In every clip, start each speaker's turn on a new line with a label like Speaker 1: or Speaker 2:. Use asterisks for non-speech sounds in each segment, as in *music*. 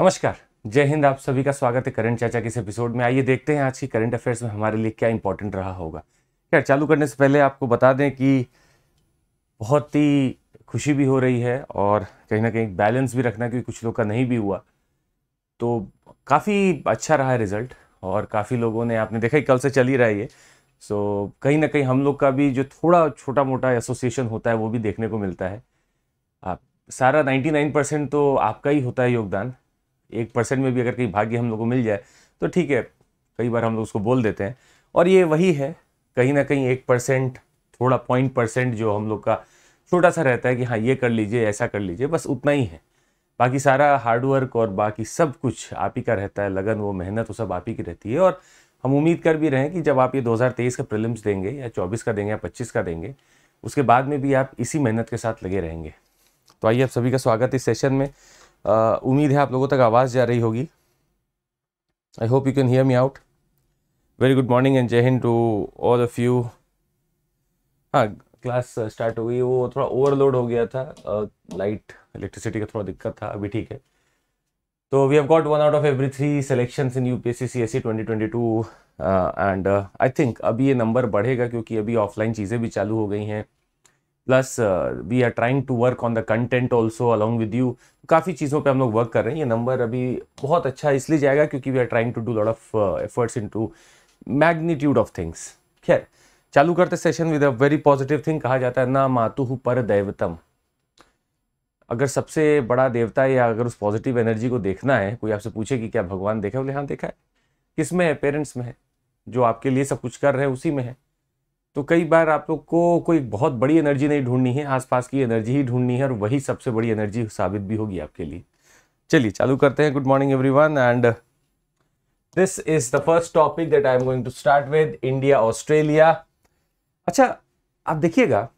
Speaker 1: नमस्कार जय हिंद आप सभी का स्वागत है करंट चाचा के इस एपिसोड में आइए देखते हैं आज की करंट अफेयर्स में हमारे लिए क्या इंपॉर्टेंट रहा होगा खैर चालू करने से पहले आपको बता दें कि बहुत ही खुशी भी हो रही है और कहीं ना कहीं बैलेंस भी रखना क्योंकि कुछ लोग का नहीं भी हुआ तो काफ़ी अच्छा रहा है रिजल्ट और काफ़ी लोगों ने आपने देखा कल से चल ही रहा है ये सो कहीं ना कहीं हम लोग का भी जो थोड़ा छोटा मोटा एसोसिएशन होता है वो भी देखने को मिलता है आप सारा 99 परसेंट तो आपका ही होता है योगदान एक परसेंट में भी अगर कहीं भाग्य हम लोग को मिल जाए तो ठीक है कई बार हम लोग उसको बोल देते हैं और ये वही है कहीं ना कहीं एक परसेंट थोड़ा पॉइंट परसेंट जो हम लोग का छोटा सा रहता है कि हाँ ये कर लीजिए ऐसा कर लीजिए बस उतना ही है बाकी सारा हार्डवर्क और बाकी सब कुछ आप ही का रहता है लगन वो मेहनत वो सब आप ही की रहती है और हम उम्मीद कर भी रहे हैं कि जब आप ये 2023 का प्रिलिम्स देंगे या 24 का देंगे या 25 का देंगे उसके बाद में भी आप इसी मेहनत के साथ लगे रहेंगे तो आइए आप सभी का स्वागत इस सेशन में उम्मीद है आप लोगों तक आवाज़ जा रही होगी I hope you can hear me out very good morning and Jai Hind to all of you हाँ क्लास स्टार्ट हो गई वो थोड़ा ओवरलोड हो गया था लाइट इलेक्ट्रिसिटी का थोड़ा दिक्कत था अभी ठीक है तो we have got one out of every three selection in U P S C C S C twenty twenty two and I think अभी ये नंबर बढ़ेगा क्योंकि अभी ऑफलाइन चीज़ें भी चालू हो गई हैं plus we are trying to work on the content also along with you काफ़ी चीज़ों पे हम लोग वर्क कर रहे हैं ये नंबर अभी बहुत अच्छा इसलिए जाएगा क्योंकि we are trying to do lot of efforts in to magnitude of things खैर चालू करते session with a very positive thing कहा जाता है ना मातु पर दैवतम अगर सबसे बड़ा देवता या अगर उस पॉजिटिव एनर्जी को देखना है कोई आपसे पूछे कि क्या भगवान देखा बोले हाँ देखा है किस में है पेरेंट्स में है जो आपके लिए सब कुछ कर रहे हैं उसी में है तो कई बार आप लोग को कोई बहुत बड़ी एनर्जी नहीं ढूंढनी है आसपास की एनर्जी ही ढूंढनी है और वही सबसे बड़ी एनर्जी साबित भी होगी आपके लिए चलिए चालू करते हैं good morning everyone and this is the first topic that I am going to start with India Australia अच्छा आप देखिएगा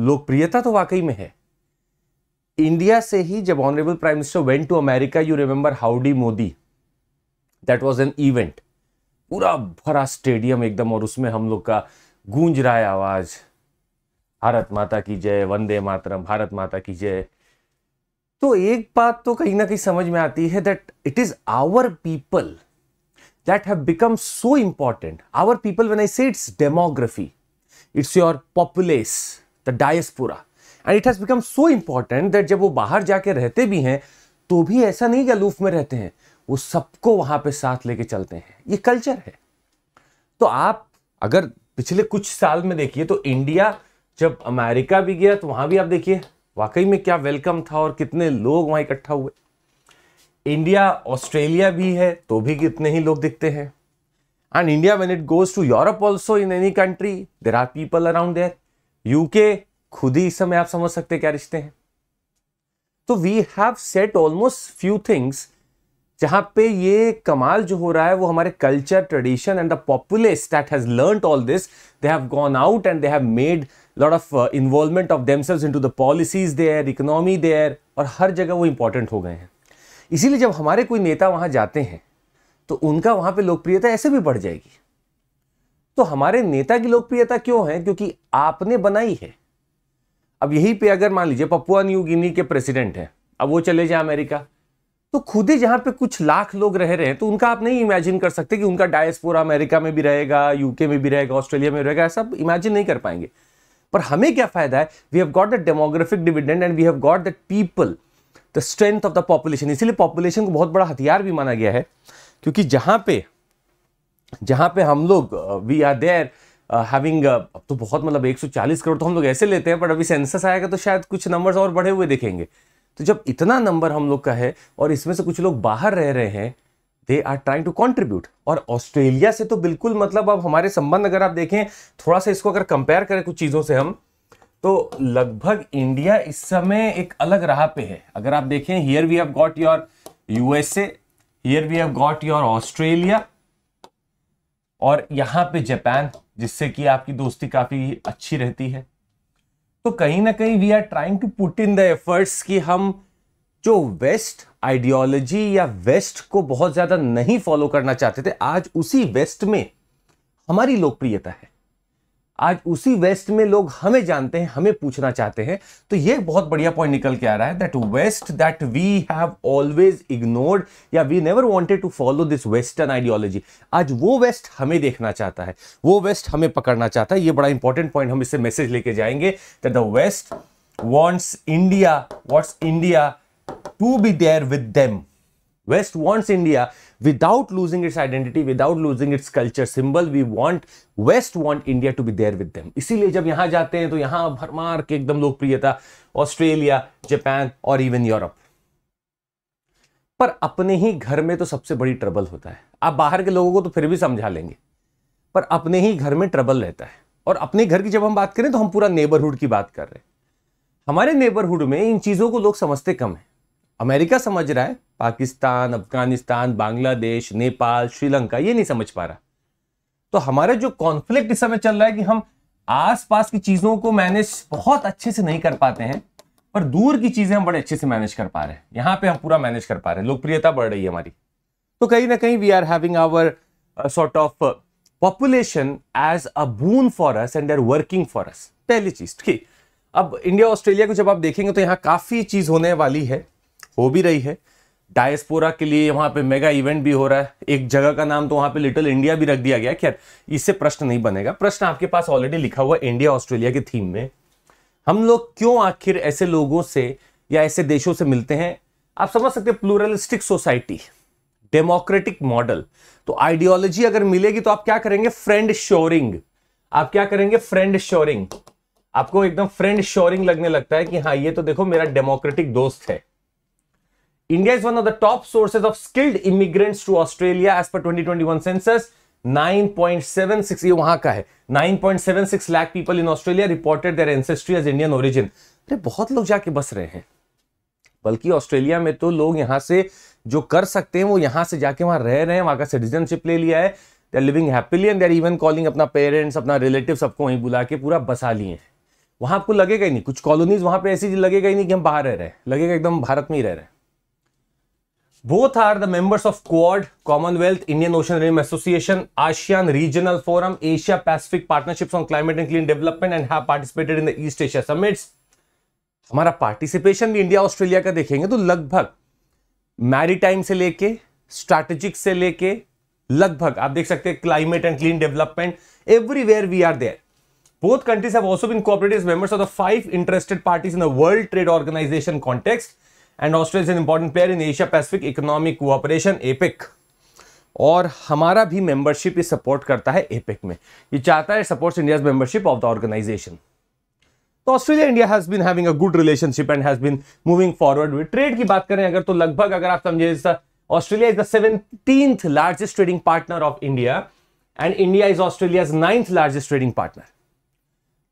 Speaker 1: लोकप्रियता तो वाकई में है इंडिया से ही जब honourable prime minister went to America you remember Howdy Modi that was an event पूरा भरा स्टेडियम एकदम और उसमें हम लोग का गूंज रहा है आवाज भारत माता की जय वंदे मातरम भारत माता की जय तो एक बात तो कहीं ना कहीं समझ में आती है that it is our people that have become so important our people when I say it's demography it's your populace the diaspora and it has become so important that जब वो बाहर जाके रहते भी हैं तो भी ऐसा नहीं कि अलूफ में रहते हैं वो सबको वहां पे साथ लेके चलते हैं ये कल्चर है तो आप अगर पिछले कुछ साल में देखिए तो इंडिया जब अमेरिका भी गया तो वहां भी आप देखिए वाकई में क्या वेलकम था और कितने लोग वहां इकट्ठा हुए इंडिया ऑस्ट्रेलिया भी है तो भी कितने ही लोग दिखते हैं and India when it goes to Europe also in any country there are people around there UK खुद ही इस समय आप समझ सकते क्या रिश्ते हैं तो we have set almost few things जहाँ पे ये कमाल जो हो रहा है वो हमारे culture tradition and the populace that has learn all this they have gone out and they have made lot of involvement of in to the policies their economy their और हर जगह वो इंपॉर्टेंट हो गए हैं इसीलिए जब हमारे कोई नेता वहां जाते हैं तो उनका वहां पे लोकप्रियता ऐसे भी बढ़ जाएगी तो हमारे नेता की लोकप्रियता क्यों है क्योंकि आपने बनाई है अब यही पे अगर मान लीजिए पपुआ न्यू गिनी के प्रेसिडेंट हैं अब वो चले जाए अमेरिका तो खुद ही जहां पे कुछ लाख लोग रह रहे हैं तो उनका आप नहीं इमेजिन कर सकते कि उनका डायस्पोरा अमेरिका में भी रहेगा यूके में भी रहेगा ऑस्ट्रेलिया में रहेगा ऐसा इमेजिन नहीं कर पाएंगे पर हमें क्या फायदा है we have got the demographic dividend and we have got that people the strength of the population इसीलिए पॉपुलेशन को बहुत बड़ा हथियार भी माना गया है क्योंकि जहां पे जहां पे हम लोग वी आर देयर हैविंग अब तो बहुत मतलब 140 करोड़ तो हम लोग ऐसे लेते हैं पर अभी सेंसस आएगा तो शायद कुछ नंबर्स और बढ़े हुए देखेंगे तो जब इतना नंबर हम लोग का है और इसमें से कुछ लोग बाहर रह रहे हैं they are trying to contribute और ऑस्ट्रेलिया से तो बिल्कुल मतलब अब हमारे संबंध अगर आप देखें थोड़ा सा इसको अगर कंपेयर करें कुछ चीज़ों से हम तो लगभग इंडिया इस समय एक अलग राह पे है अगर आप देखें here we have got your USA here we have got your Australia और यहां पे जापान जिससे कि आपकी दोस्ती काफ़ी अच्छी रहती है तो कहीं ना कहीं we are trying to put in the efforts कि हम जो वेस्ट आइडियोलॉजी या वेस्ट को बहुत ज्यादा नहीं फॉलो करना चाहते थे आज उसी वेस्ट में हमारी लोकप्रियता है आज उसी वेस्ट में लोग हमें जानते हैं हमें पूछना चाहते हैं तो ये बहुत बढ़िया पॉइंट निकल के आ रहा है that west that we have always ignored या we never wanted to follow this western ideology आज वो वेस्ट हमें देखना चाहता है वो वेस्ट हमें पकड़ना चाहता है ये बड़ा इंपॉर्टेंट पॉइंट हम इससे मैसेज लेके जाएंगे that the west wants India what's India to be there with them West wants India without losing its identity, without losing its culture symbol. We want West want India to be there with them. इसीलिए जब यहाँ जाते हैं तो यहाँ भरमार के एकदम लोकप्रिय था ऑस्ट्रेलिया जापान और इवन यूरोप पर अपने ही घर में तो सबसे बड़ी ट्रबल होता है आप बाहर के लोगों को तो फिर भी समझा लेंगे पर अपने ही घर में ट्रबल रहता है और अपने घर की जब हम बात करें तो हम पूरा नेबरहुड की बात कर रहे हैं हमारे नेबरहुड में इन चीज़ों को लोग समझते कम है अमेरिका समझ रहा है पाकिस्तान अफगानिस्तान बांग्लादेश नेपाल श्रीलंका ये नहीं समझ पा रहा तो हमारा जो कॉन्फ्लिक्ट इस समय चल रहा है कि हम आसपास की चीजों को मैनेज बहुत अच्छे से नहीं कर पाते हैं पर दूर की चीजें हम बड़े अच्छे से मैनेज कर पा रहे हैं यहाँ पे हम पूरा मैनेज कर पा रहे हैं लोकप्रियता बढ़ रही है हमारी तो कहीं ना कहीं we are having our sort of population as a boon for us and are working for us पहली चीज ठीक अब इंडिया ऑस्ट्रेलिया को जब आप देखेंगे तो यहाँ काफी चीज होने वाली है हो भी रही है डायस्पोरा के लिए वहाँ पे मेगा इवेंट भी हो रहा है एक जगह का नाम तो वहाँ पे लिटिल इंडिया भी रख दिया गया खैर इससे प्रश्न नहीं बनेगा प्रश्न आपके पास ऑलरेडी लिखा हुआ इंडिया ऑस्ट्रेलिया के थीम में हम लोग क्यों आखिर ऐसे लोगों से या ऐसे देशों से मिलते हैं आप समझ सकते हैं प्लूरलिस्टिक सोसाइटी डेमोक्रेटिक मॉडल तो आइडियोलॉजी अगर मिलेगी तो आप क्या करेंगे फ्रेंड श्योरिंग आप क्या करेंगे फ्रेंड श्योरिंग आपको एकदम फ्रेंड श्योरिंग लगने लगता है कि हाँ ये तो देखो मेरा डेमोक्रेटिक दोस्त है India is one of the top sources of skilled immigrants to Australia as per 2021 census. 9.76 ये वहां का है 9.76 lakh people in Australia reported their ancestry as Indian origin अरे बहुत लोग जाके बस रहे हैं बल्कि ऑस्ट्रेलिया में तो लोग यहां से जो कर सकते हैं वो यहां से जाके वहां रह रहे हैं वहां का सिटीजनशिप ले लिया है they are living happily and they are even calling अपना पेरेंट्स अपना रिलेटिव सबको वहीं बुला के पूरा बसा लिए हैं वहां आपको लगेगा ही नहीं कुछ कॉलोनीज वहां पे ऐसी लगेगा ही नहीं कि हम बाहर रह रहे हैं लगेगा एकदम भारत में ही रह रहे हैं Both are the members of Quad, Commonwealth, Indian Ocean Rim Association, ASEAN Regional Forum, Asia Pacific Partnerships on Climate and Clean Development and have participated in the East Asia Summits. हमारा पार्टिसिपेशन भी India Australia का देखेंगे तो लगभग maritime से लेके strategic से लेके लगभग आप देख सकते हैं climate and clean development everywhere we are there both countries have also been cooperated as members of the five interested parties in the world trade organisation context and Australia is an important player in Asia Pacific economic cooperation APEC और हमारा भी membership ये support करता है epic e में ये चाहता है supports India membership of the organisation तो Australia India has been having a good relationship and has been moving forward with trade की बात करें अगर तो लगभग अगर आप समझे Australia is the seventeenth largest trading partner of India and India is Australia's ninth largest trading partner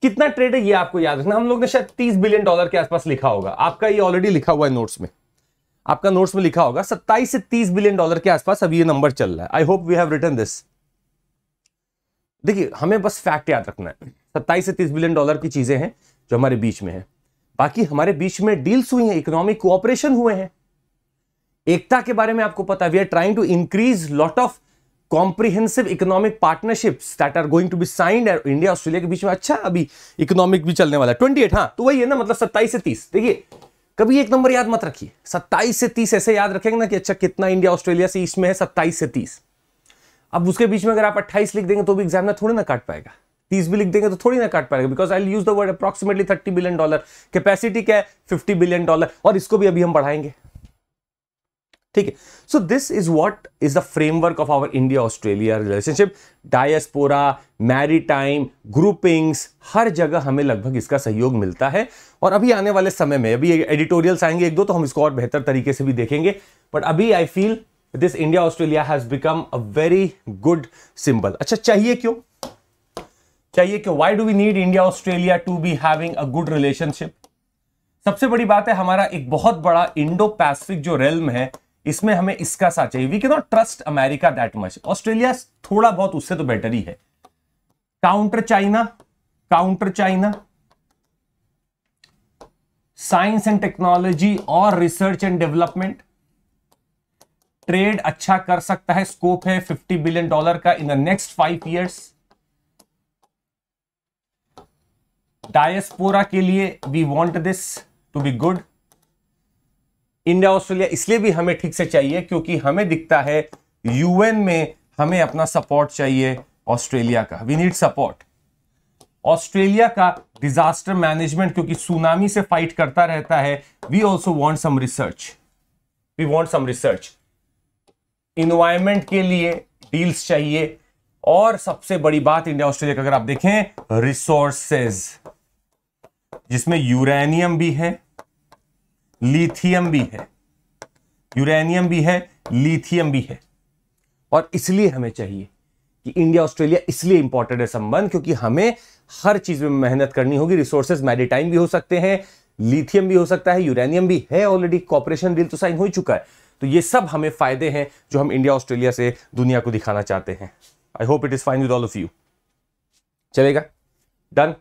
Speaker 1: कितना ट्रेड है ये आपको याद रखना हम लोग ने शायद 30 बिलियन डॉलर के आसपास लिखा होगा आपका ये ऑलरेडी लिखा हुआ है नोट्स में आपका नोट्स में लिखा होगा 27 से 30 बिलियन डॉलर के आसपास अभी ये नंबर चल रहा है I hope we have return this देखिए हमें बस फैक्ट याद रखना है सत्ताईस से तीस बिलियन डॉलर की चीजें हैं जो हमारे बीच में है बाकी हमारे बीच में डील्स हुई हैं इकोनॉमिक कोऑपरेशन हुए हैं एकता के बारे में आपको पता we are trying to increase lot of comprehensive economic partnerships that are going to be signed India Australia के बीच में अच्छा अभी इकोनॉमिक भी चलने वाला ट्वेंटी एट हाँ तो वही है ना मतलब सत्ताईस से तीस देखिए कभी एक नंबर याद मत रखिए सत्ताईस से तीस ऐसे याद रखेंगे ना कि अच्छा कितना इंडिया ऑस्ट्रेलिया से इसमें है सत्ताईस से तीस अब उसके बीच में अगर आप अट्ठाईस लिख देंगे तो भी एग्जाम में थोड़ी ना काट पाएगा तीस भी लिख देंगे तो थोड़ी ना काट पाएगा because I use the word approximately thirty billion dollar capacity क्या है फिफ्टी बिलियन डॉलर और इसको भी अभी हम बढ़ाएंगे ठीक है so this is what is the framework of our India Australia relationship diaspora time groupings हर जगह हमें लगभग इसका सहयोग मिलता है और अभी आने वाले समय में अभी एडिटोरियल्स आएंगे एक दो तो हम इसको और बेहतर तरीके से भी देखेंगे बट अभी I feel this India Australia has become a very good symbol अच्छा चाहिए क्यों चाहिए क्यों why do we need India Australia to be having a good relationship सबसे बड़ी बात है हमारा एक बहुत बड़ा इंडो पैसिफिक जो रेलम है इसमें हमें इसका साथ चाहिए we can not trust America that much Australia थोड़ा बहुत उससे तो बेटर ही है counter China counter China science and technology और रिसर्च एंड डेवलपमेंट ट्रेड अच्छा कर सकता है स्कोप है 50 बिलियन डॉलर का in the next five years diaspora के लिए we want this to be good India Australia इसलिए भी हमें ठीक से चाहिए क्योंकि हमें दिखता है यूएन में हमें अपना सपोर्ट चाहिए ऑस्ट्रेलिया का वी नीड सपोर्ट ऑस्ट्रेलिया का डिजास्टर मैनेजमेंट क्योंकि सुनामी से फाइट करता रहता है we also want some research we want some research environment के लिए डील्स चाहिए और सबसे बड़ी बात इंडिया ऑस्ट्रेलिया का अगर आप देखें रिसोर्सेज जिसमें यूरेनियम भी है लिथियम भी है यूरेनियम भी है लिथियम भी है और इसलिए हमें चाहिए कि इंडिया ऑस्ट्रेलिया इसलिए इंपॉर्टेंट है संबंध क्योंकि हमें हर चीज में मेहनत करनी होगी रिसोर्सेज मैरिटाइम भी हो सकते हैं लिथियम भी हो सकता है यूरेनियम भी है ऑलरेडी कॉपरेशन डील तो साइन हो ही चुका है तो ये सब हमें फायदे हैं जो हम इंडिया ऑस्ट्रेलिया से दुनिया को दिखाना चाहते हैं I hope it is fine with all of you चलेगा डन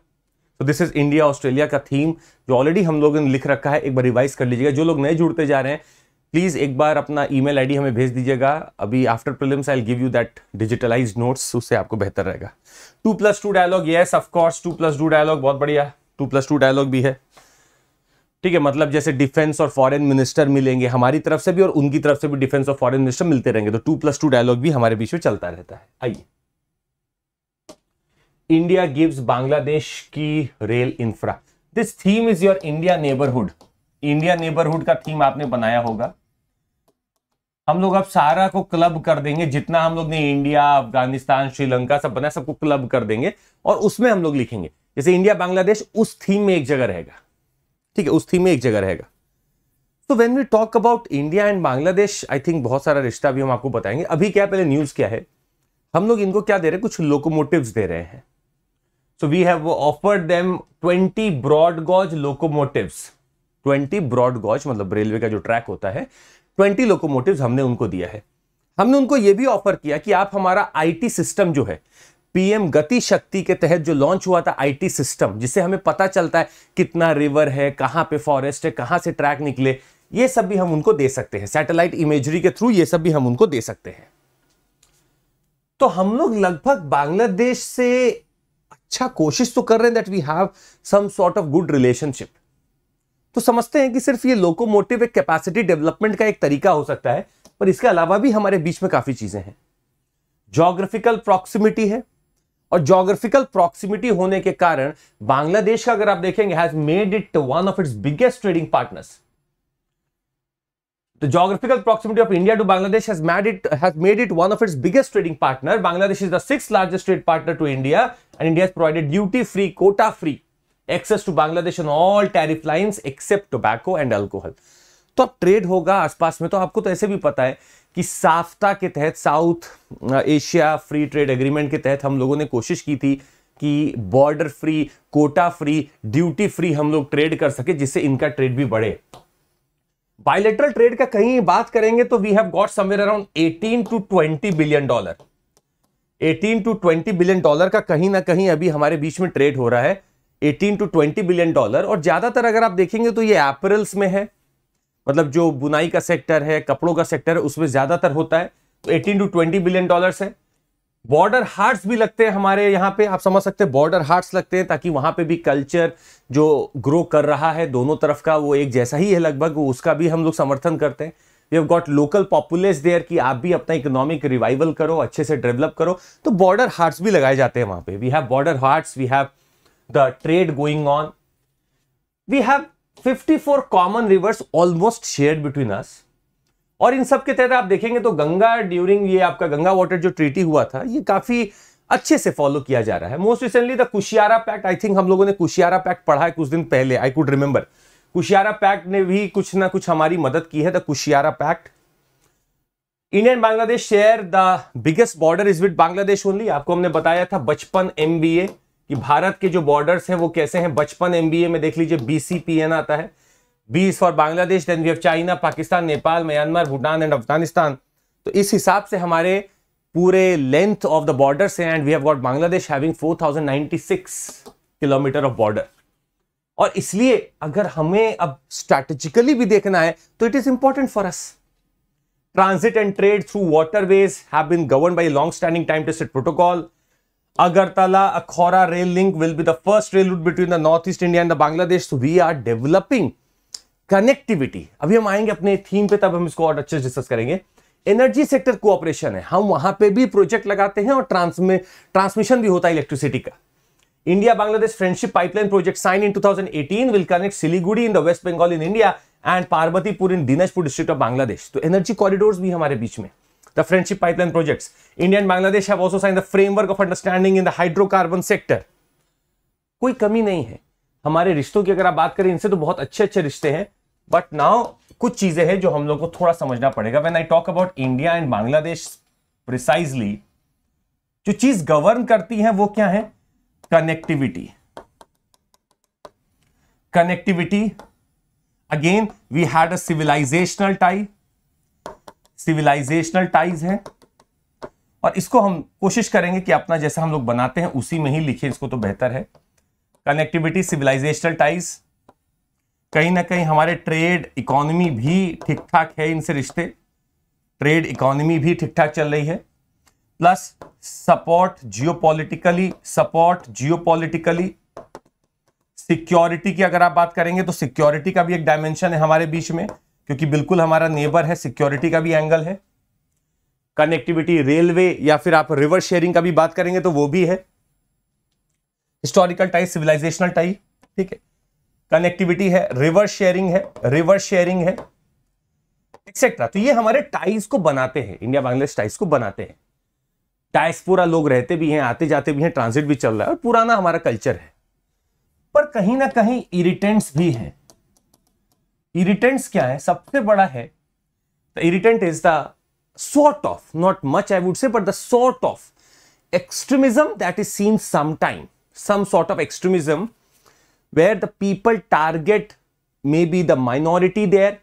Speaker 1: तो दिस इज इंडिया ऑस्ट्रेलिया का थीम जो ऑलरेडी हम लोगों ने लिख रखा है एक बार रिवाइज कर लीजिएगा जो लोग नए जुड़ते जा रहे हैं प्लीज़ एक बार अपना ईमेल आईडी हमें भेज दीजिएगा अभी after prelims I give you that digitalise notes उससे आपको बेहतर रहेगा two plus two dialogue yes of course two plus two dialogue बहुत बढ़िया टू प्लस टू डायलॉग भी है ठीक है मतलब जैसे डिफेंस और फॉरेन मिनिस्टर मिलेंगे हमारी तरफ से भी और उनकी तरफ से भी डिफेंस और फॉरेन मिनिस्टर मिलते रहेंगे तो टू प्लस टू डायलॉग भी हमारे बीच में चलता रहता है आइए इंडिया गिव्स बांग्लादेश की rail infra this theme is your India neighbourhood India neighbourhood का थीम आपने बनाया होगा हम लोग अब सारा को क्लब कर देंगे जितना हम लोग ने इंडिया अफगानिस्तान श्रीलंका सब बनाया सबको क्लब कर देंगे और उसमें हम लोग लिखेंगे जैसे इंडिया बांग्लादेश उस थीम में एक जगह रहेगा ठीक है उस थीम में एक जगह रहेगा तो when we talk about India and Bangladesh I think बहुत सारा रिश्ता भी हम आपको बताएंगे अभी क्या पहले न्यूज क्या है हम लोग इनको क्या दे रहे हैं कुछ लोकोमोटिव दे रहे हैं So we have offered them 20 broad gauge locomotives. 20 broad gauge मतलब रेलवे का जो ट्रैक होता है 20 locomotives हमने उनको दिया है हमने उनको ye भी ऑफर किया कि आप हमारा it सिस्टम जो है पीएम गति शक्ति के तहत जो लॉन्च हुआ था आईटी सिस्टम जिससे हमें पता चलता है कितना रिवर है कहां पे फॉरेस्ट है कहां से ट्रैक निकले ये सब भी हम उनको दे सकते हैं सैटेलाइट इमेजरी के थ्रू ये सब भी हम उनको दे सकते हैं तो हम लोग लगभग बांग्लादेश से अच्छा कोशिश तो कर रहे हैं that we have some sort of good relationship तो समझते हैं कि सिर्फ ये लोकोमोटिव एक कैपेसिटी डेवलपमेंट का एक तरीका हो सकता है पर इसके अलावा भी हमारे बीच में काफ़ी चीज़ें हैं जोग्राफिकल प्रॉक्सिमिटी है और जोग्राफिकल प्रॉक्सिमिटी होने के कारण बांग्लादेश का अगर आप देखेंगे has made it one of its biggest trading partners The geographical proximity of India to Bangladesh has made it has made it one of its biggest trading partner. Bangladesh is the sixth largest trade partner to India, and India has provided duty-free, quota-free access to Bangladesh on all tariff lines except tobacco and alcohol. तो अब trade होगा आसपास में तो आपको तो ऐसे भी पता है कि साफ्ता के तहत South Asia free trade agreement के तहत हम लोगों ने कोशिश की थी कि border free quota free duty free हम लोग ट्रेड कर सके जिससे इनका ट्रेड भी बढ़े बायोलेटरल ट्रेड का कहीं बात करेंगे तो we have got somewhere around 18 to 20 billion dollar 18 to 20 billion dollar का कहीं ना कहीं अभी हमारे बीच में ट्रेड हो रहा है 18 टू 20 बिलियन डॉलर और ज्यादातर अगर आप देखेंगे तो ये अप्रैल्स में है मतलब जो बुनाई का सेक्टर है कपड़ों का सेक्टर है उसमें ज्यादातर होता है तो 18 टू 20 बिलियन डॉलर्स है बॉर्डर हार्ट्स भी लगते हैं हमारे यहाँ पे आप समझ सकते हैं बॉर्डर हार्ट्स लगते हैं ताकि वहाँ पे भी कल्चर जो ग्रो कर रहा है दोनों तरफ का वो एक जैसा ही है लगभग उसका भी हम लोग समर्थन करते हैं you have got local populace there कि आप भी अपना इकोनॉमिक रिवाइवल करो अच्छे से डेवलप करो तो बॉर्डर हार्ट्स भी लगाए जाते हैं वहाँ पे we have border haats we have the trade going on we have four common rivers almost share between us और इन सब के तहत आप देखेंगे तो गंगा ड्यूरिंग ये आपका गंगा वाटर जो ट्रीटी हुआ था ये काफी अच्छे से फॉलो किया जा रहा है most recently the Kushiyara pact I think हम लोगों ने कुशियारा पैक्ट पढ़ा है कुछ दिन पहले I could remember Kushiyara pact ने भी कुछ ना कुछ हमारी मदद की है the Kushiyara pact India and Bangladesh share the biggest border is with Bangladesh only आपको हमने बताया था बचपन एमबीए कि भारत के जो बॉर्डर्स हैं वो कैसे हैं बचपन एमबीए में देख लीजिए बीसीपीएन आता है B is for Bangladesh, then we have China, Pakistan, Nepal, Myanmar, Bhutan and Afghanistan. तो इस हिसाब से हमारे पूरे लेंथ ऑफ द बॉर्डर से and we have got Bangladesh having 4096 kilometre of border और इसलिए अगर हमें अब स्ट्रैटेजिकली भी देखना है तो it is important for us transit and trade through waterways have been govern by long standing time tested protocol Agartala Akhora rail link will be the first rail route between the northeast India and the Bangladesh so we are developing connectivity अभी हम आएंगे अपने theme पे तब हम इसको और अच्छे से डिस्कस करेंगे एनर्जी सेक्टर कोऑपरेशन है हम वहां पे भी प्रोजेक्ट लगाते हैं और ट्रांसमे ट्रांसमिशन भी होता है इलेक्ट्रिसिटी का India Bangladesh friendship pipeline project sign in 2018 will connect Siliguri in the West Bengal in India and Parbatipur in Dinajpur district of Bangladesh तो एनर्जी कॉरिडोर भी हमारे बीच में the friendship pipeline projects India and Bangladesh है sign the framework of understanding in the hydrocarbon sector कोई कमी नहीं है हमारे रिश्तों की अगर आप बात करें इनसे तो बहुत अच्छे अच्छे रिश्ते हैं बट नाउ कुछ चीजें हैं जो हम लोग को थोड़ा समझना पड़ेगा when I talk about India and Bangladesh precisely जो चीज गवर्न करती है वो क्या है connectivity connectivity again we had a civilisational tie civilisational ties है और इसको हम कोशिश करेंगे कि अपना जैसा हम लोग बनाते हैं उसी में ही लिखें इसको तो बेहतर है कनेक्टिविटी सिविलाइजेशनल टाइज कहीं ना कहीं हमारे ट्रेड इकोनॉमी भी ठीक ठाक है इनसे रिश्ते ट्रेड इकोनॉमी भी ठीक ठाक चल रही है plus support geopolitically support geopolitically security की अगर आप बात करेंगे तो सिक्योरिटी का भी एक डायमेंशन है हमारे बीच में क्योंकि बिल्कुल हमारा नेबर है सिक्योरिटी का भी एंगल है कनेक्टिविटी रेलवे या फिर आप रिवर शेयरिंग का भी बात करेंगे तो वो भी है हिस्टोरिकल टाइप सिविलाइजेशनल टाइप ठीक है कनेक्टिविटी है रिवर्स शेयरिंग है रिवर्स शेयरिंग है एक्सेट्रा तो ये हमारे टाइज को बनाते हैं इंडिया बांग्लादेश टाइज को बनाते हैं टाइस पूरा लोग रहते भी हैं आते जाते भी हैं ट्रांजिट भी चल रहा है और पुराना हमारा कल्चर है पर कहीं ना कहीं इरिटेंट्स भी हैं इरिटेंट्स क्या है सबसे बड़ा है the irritant is the sort of not much I would say but the sort of extremism that is seen some time some sort of extremism where the people target be the minority there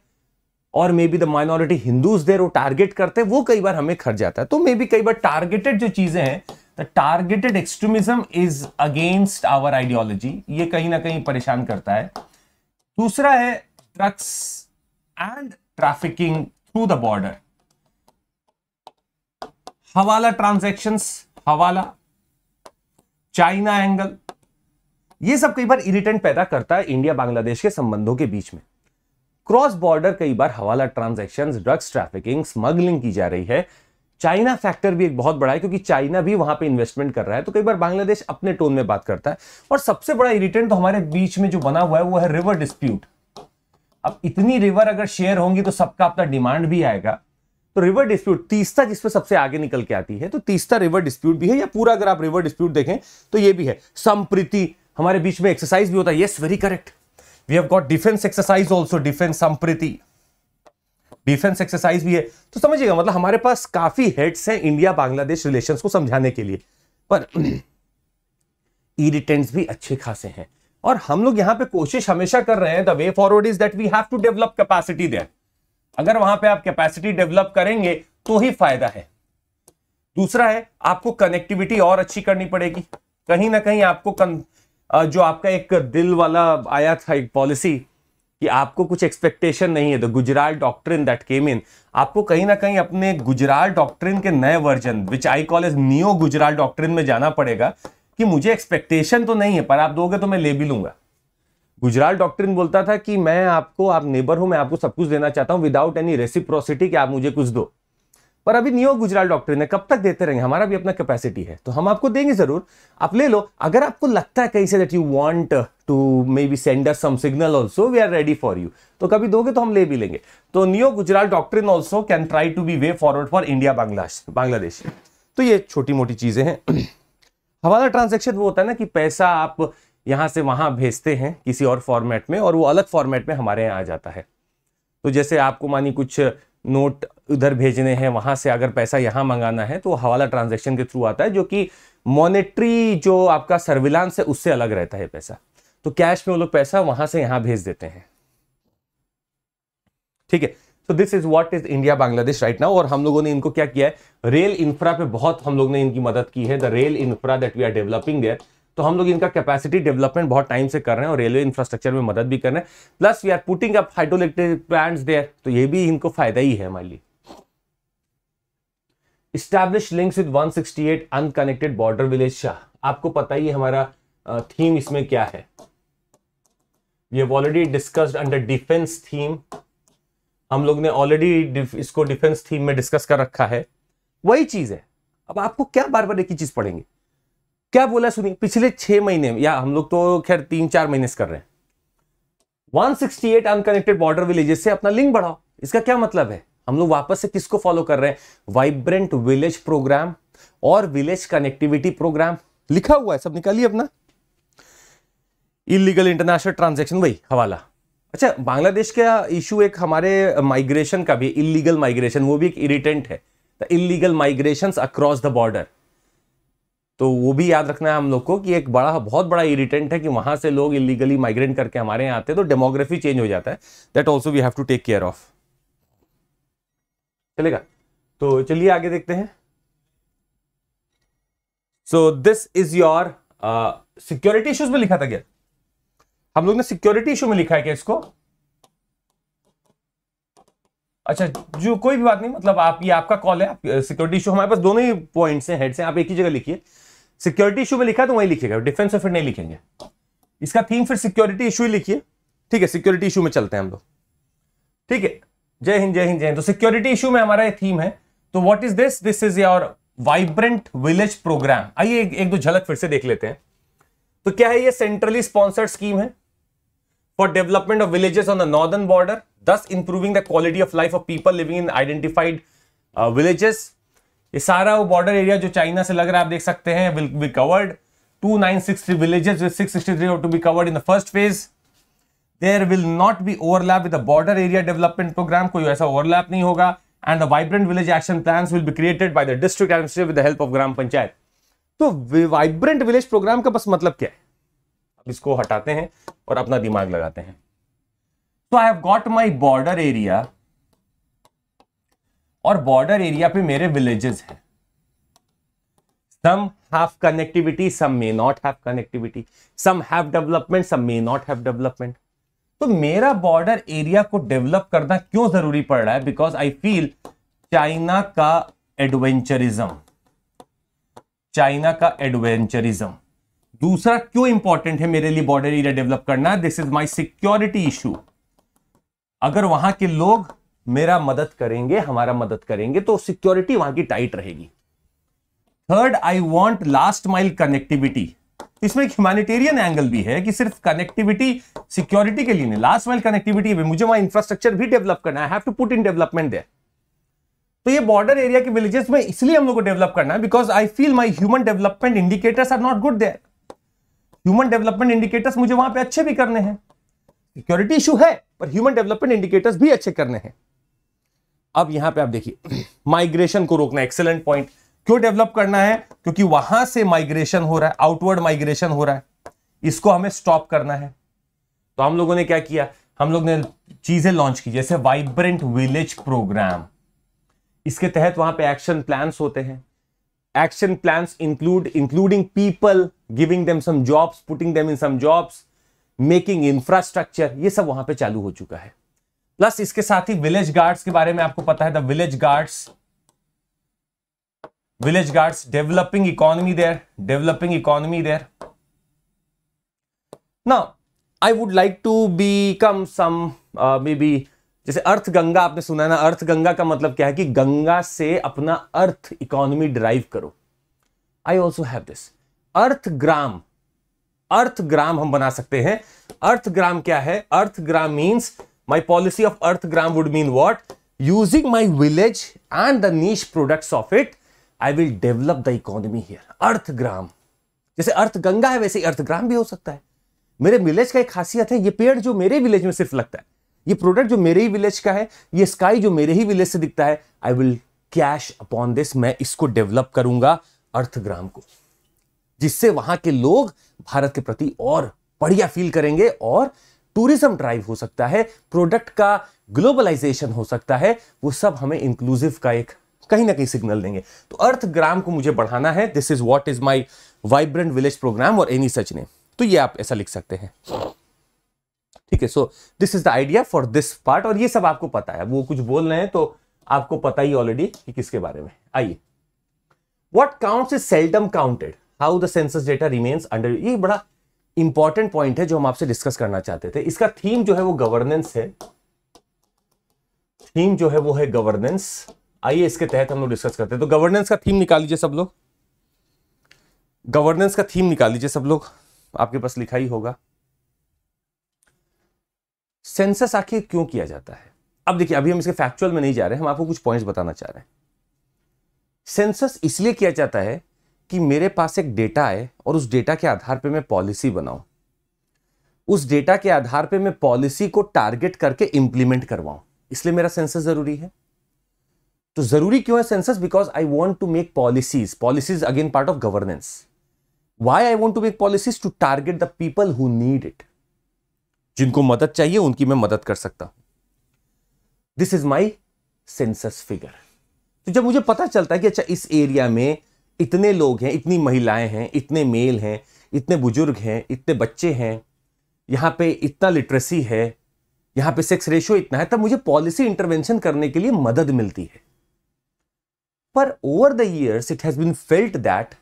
Speaker 1: और may be the minority Hindus there वो टारगेट करते हैं वो कई बार हमें खर्च जाता है तो मे बी कई बार टारगेटेड जो चीजें हैं the targeted extremism is against our ideology ये कहीं ना कहीं परेशान करता है दूसरा है drugs and trafficking through the border hawala transactions hawala China angle ये सब कई बार इरिटेंट पैदा करता है इंडिया बांग्लादेश के संबंधों के बीच में क्रॉस बॉर्डर कई बार हवाला ट्रांजेक्शन ड्रग्स ट्रैफिकिंग स्मगलिंग की जा रही है चाइना फैक्टर भी एक बहुत बड़ा है क्योंकि चाइना भी वहां पे इन्वेस्टमेंट कर रहा है तो कई बार बांग्लादेश अपने टोन में बात करता है और सबसे बड़ा इरिटेंट तो हमारे बीच में जो बना हुआ है वो है रिवर डिस्प्यूट अब इतनी रिवर अगर शेयर होंगी तो सबका अपना डिमांड भी आएगा तो रिवर डिस्प्यूट तीसता जिसमें सबसे आगे निकल के आती है तो तीसरा रिवर डिस्प्यूट भी है या पूरा अगर आप रिवर डिस्प्यूट देखें तो यह भी है संप्रीति हमारे बीच में एक्सरसाइज भी होता है yes very correct we have got defence exercise also defence Sampriti defence exercise भी है तो समझिएगा मतलब हमारे पास काफी हेड्स हैं इंडिया बांग्लादेश रिलेशंस को समझाने के लिए पर इरिटेंट्स *clears throat* भी अच्छे खासे हैं और हम लोग यहां पे कोशिश हमेशा कर रहे हैं the way forward is that we have to develop capacity there अगर वहां पे आप कैपेसिटी डेवलप करेंगे तो ही फायदा है दूसरा है आपको कनेक्टिविटी और अच्छी करनी पड़ेगी कहीं ना कहीं आपको कन, जो आपका एक दिल वाला आया था एक पॉलिसी कि आपको कुछ एक्सपेक्टेशन नहीं है the Gujral in that came in आपको कहीं ना कहीं अपने गुजरात डॉक्टर के नए version which I call as new Gujral doctrine में जाना पड़ेगा कि मुझे एक्सपेक्टेशन तो नहीं है पर आप दोगे तो मैं ले भी लूंगा गुजरात डॉक्टर बोलता था कि मैं आपको आप नेबर हूं मैं आपको सब कुछ देना चाहता हूं विदाउट एनी रेसिप्रोसिटी कि आप मुझे कुछ दो पर अभी नियो गुजराल डॉक्टर ने कब तक देते रहेंगे हमारा भी अपना कैपेसिटी है तो हम आपको देंगे जरूर आप ले लो अगर आपको लगता है कहीं से that you want to may be us some signal also we are ready for you तो कभी दोगे तो हम ले भी लेंगे तो neo Gujral doctrine also can try to be way forward for India Bangladesh तो ये छोटी मोटी चीजें हैं हवाला ट्रांजेक्शन वो होता है ना कि पैसा आप यहाँ से वहां भेजते हैं किसी और फॉर्मेट में और वो अलग फॉर्मेट में हमारे यहाँ आ जाता है तो जैसे आपको मानी कुछ नोट उधर भेजने हैं वहाँ से अगर पैसा यहाँ मंगाना है तो हवाला ट्रांजेक्शन के थ्रू आता है जो कि मॉनेटरी जो आपका सर्विलांस है उससे अलग रहता है पैसा तो कैश में वो लोग पैसा वहाँ से यहाँ भेज देते हैं ठीक है so this is what is India Bangladesh right now और हम लोगों ने इनको क्या किया है रेल इंफ्रा पे बहुत हम लोग ने इनकी मदद की है the rail infra that we are developing there तो हम लोग इनका कैपेसिटी डेवलपमेंट बहुत टाइम से कर रहे हैं और रेलवे इंफ्रास्ट्रक्चर में मदद भी कर रहे हैं plus we are putting up hydroelectric plants there तो ये भी इनको फायदा ही है हमारे लिए establish links with 168 unconnected border village शाह आपको पता ही हमारा थीम इसमें क्या है we have already discussed under defence theme हम लोग ने ऑलरेडी इसको डिफेंस थीम में डिस्कस कर रखा है वही चीज है अब आपको क्या बार बार एक ही चीज पढ़ेंगे क्या बोला सुनिए पिछले छह महीने में या हम लोग तो खैर तीन चार महीने से कर रहे हैं 168 अनकनेक्टेड बॉर्डर विलेजेस से अपना लिंक बढ़ाओ इसका क्या मतलब है हम लोग वापस से किसको फॉलो कर रहे हैं वाइब्रेंट विलेज प्रोग्राम और विलेज कनेक्टिविटी प्रोग्राम लिखा हुआ है सब निकालिए अपना इलीगल इंटरनेशनल ट्रांजेक्शन वही हवाला अच्छा बांग्लादेश का इशू एक हमारे माइग्रेशन का भी इलीगल माइग्रेशन वो भी एक इरिटेंट है the illegal migration across the border तो वो भी याद रखना है हम लोग को कि एक बड़ा बहुत बड़ा इरिटेंट है कि वहां से लोग इलीगली माइग्रेट करके हमारे यहाँ आते हैं तो डेमोग्राफी चेंज हो जाता है that also we have to take care of चलेगा तो चलिए आगे देखते हैं so this is your security issues में लिखा था क्या हम लोग ने सिक्योरिटी इशू में लिखा है क्या इसको अच्छा जो कोई भी बात नहीं मतलब आप ये आपका कॉल है आप सिक्योरिटी uh, इशू हमारे पास दोनों ही पॉइंट्स हैं हेड्स से आप एक ही जगह लिखिए सिक्योरिटी इशू में लिखा तो वही लिखिएगा डिफेंस में फिर नहीं लिखेंगे इसका थीम फिर सिक्योरिटी इशू ही लिखिए ठीक है सिक्योरिटी इशू में चलते हैं हम लोग ठीक है जय हिंद जय हिंद जय हिंद तो सिक्योरिटी इशू में हमारा ये थीम है तो what is this this is your vibrant village programme आइए एक, एक दो झलक फिर से देख लेते हैं तो क्या है ये सेंट्रली स्पॉन्सर्ड स्कीम है for development of villages on the northern border thus improving the quality of life of people living in identified villages ये सारा वो बॉर्डर एरिया जो चाइना से लग रहा है आप देख सकते हैं will be covered two nine six three villages with six sixty three to be covered in the first phase there will not be overlap with border area development programme कोई ऐसा ओवरलैप नहीं होगा and the vibrant village action plan will be created by the district administration with the help of gram panchayat तो vibrant village programme का बस मतलब क्या है अब इसको हटाते हैं और अपना दिमाग लगाते हैं तो I have got my border area और बॉर्डर एरिया पे मेरे विलेजेस हैं some have connectivity some may not have connectivity some have development some may not have development तो मेरा बॉर्डर एरिया को डेवलप करना क्यों जरूरी पड़ रहा है बिकॉज आई फील चाइना का एडवेंचरिज्म चाइना का एडवेंचरिज्म दूसरा क्यों इंपॉर्टेंट है मेरे लिए बॉर्डर एरिया डेवलप करना this is my security issue अगर वहां के लोग मेरा मदद करेंगे हमारा मदद करेंगे तो सिक्योरिटी वहां की टाइट रहेगी third I want last mile connectivity इसमें एक ह्यूमैनिटेरियन एंगल भी है कि सिर्फ कनेक्टिविटी सिक्योरिटी के लिए नहीं लास्ट माइल कनेक्टिविटी भी मुझे वहां इंफ्रास्ट्रक्चर भी डेवलप करना है have to put in development there तो ये बॉर्डर एरिया के विलेजेस में इसलिए हम लोग को डेवलप करना है because I feel my human development indicators are not good there human development indicators मुझे वहां पर अच्छे भी करने हैं सिक्योरिटी इशू है पर ह्यूमन डेवलपमेंट इंडिकेटर्स भी अच्छे करने हैं अब यहां पे आप देखिए माइग्रेशन *clears throat* को रोकना एक्सेलेंट पॉइंट क्यों डेवलप करना है क्योंकि वहां से माइग्रेशन हो रहा है आउटवर्ड माइग्रेशन हो रहा है इसको हमें स्टॉप करना है तो हम लोगों ने क्या किया हम लोग ने चीजें लॉन्च की जैसे वाइब्रेंट विलेज प्रोग्राम इसके तहत वहां पे एक्शन प्लान्स होते हैं action plans include including people giving them some jobs putting them in some jobs making infrastructure ये सब वहां पे चालू हो चुका है प्लस इसके साथ ही विलेज गार्ड्स के बारे में आपको पता है the village guards village guards developing economy there developing economy there now i would like to become some uh, maybe जैसे अर्थ गंगा आपने सुना है ना अर्थ गंगा का मतलब क्या है कि गंगा से अपना अर्थ इकोनॉमी ड्राइव करो I also have this Arth Gram Arth Gram हम बना सकते हैं अर्थग्राम क्या है Arth Gram means my policy of Arth Gram would mean what using my village and the niche products of it I will develop the economy here Arthgram जैसे अर्थ गंगा है वैसे अर्थग्राम भी हो सकता है मेरे विलेज का एक खासियत है ये पेड़ जो मेरे विलेज में सिर्फ लगता है ये प्रोडक्ट जो मेरे ही विलेज का है ये स्काई जो मेरे ही विलेज से दिखता है I will cash upon this मैं इसको डेवलप करूंगा अर्थग्राम को जिससे वहां के लोग भारत के प्रति और बढ़िया फील करेंगे और टूरिज्म ड्राइव हो सकता है प्रोडक्ट का ग्लोबलाइजेशन हो सकता है वो सब हमें इंक्लूसिव का एक कहीं ना कहीं सिग्नल देंगे तो अर्थ ग्राम को मुझे बढ़ाना है this is what is my vibrant village programme और एनी सच ने तो ये आप ऐसा लिख सकते हैं ठीक है so this is the idea for this part और ये सब आपको पता है वो कुछ बोल रहे हैं तो आपको पता ही ऑलरेडी कि किसके बारे में आइए what count is seldom counted how the census data remains under ये बड़ा इंपॉर्टेंट पॉइंट है जो हम आपसे डिस्कस करना चाहते थे इसका थीम जो है वो गवर्नेंस है थीम जो है वो है गवर्नेंस आइए इसके तहत हम लोग डिस्कस करते हैं तो गवर्नेंस का थीम निकाल लीजिए सब लोग गवर्नेंस का थीम निकाल लीजिए सब लोग आपके पास लिखा ही होगा सेंसस आखिर क्यों किया जाता है अब देखिए अभी हम इसके फैक्चुअल में नहीं जा रहे हम आपको कुछ पॉइंट्स बताना चाह रहे हैं सेंसस इसलिए किया जाता है कि मेरे पास एक डेटा है और उस डेटा के आधार पर मैं पॉलिसी बनाऊं उस डेटा के आधार पर मैं पॉलिसी को टारगेट करके इंप्लीमेंट करवाऊं इसलिए मेरा सेंसस जरूरी है तो जरूरी क्यों है census because I want to make policies policies again part of governance why I want to make policies to target the people who need it जिनको मदद चाहिए उनकी मैं मदद कर सकता हूं this is my census figure तो जब मुझे पता चलता है कि अच्छा इस एरिया में इतने लोग हैं इतनी महिलाएं हैं इतने मेल हैं इतने बुजुर्ग हैं इतने बच्चे हैं यहाँ पे इतना लिटरेसी है यहाँ पे सेक्स रेशियो इतना है तब मुझे पॉलिसी इंटरवेंशन करने के लिए मदद मिलती है पर over the years it has been felt that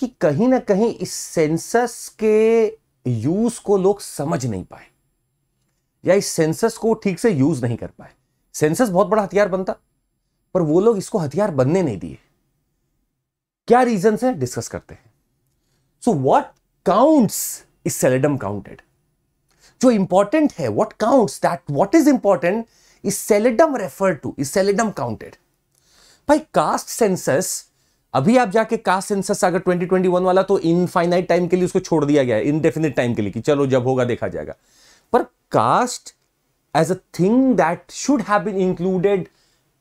Speaker 1: कि कहीं ना कहीं इस सेंसस के यूज को लोग समझ नहीं पाए या इस सेंसस को ठीक से यूज नहीं कर पाए सेंसस बहुत बड़ा हथियार बनता पर वो लोग इसको हथियार बनने नहीं दिए क्या रीजन है डिस्कस करते हैं so what counts is seldom counted जो इंपॉर्टेंट है what counts that what is important is seldom refer to is seldom counted भाई कास्ट सेंसस अभी आप जाके कास्ट सेंसस अगर 2021 वाला तो इनफाइनाइट टाइम के लिए उसको छोड़ दिया गया है इनडेफिनेट टाइम के लिए कि चलो जब होगा देखा जाएगा पर caste as a thing that should have been included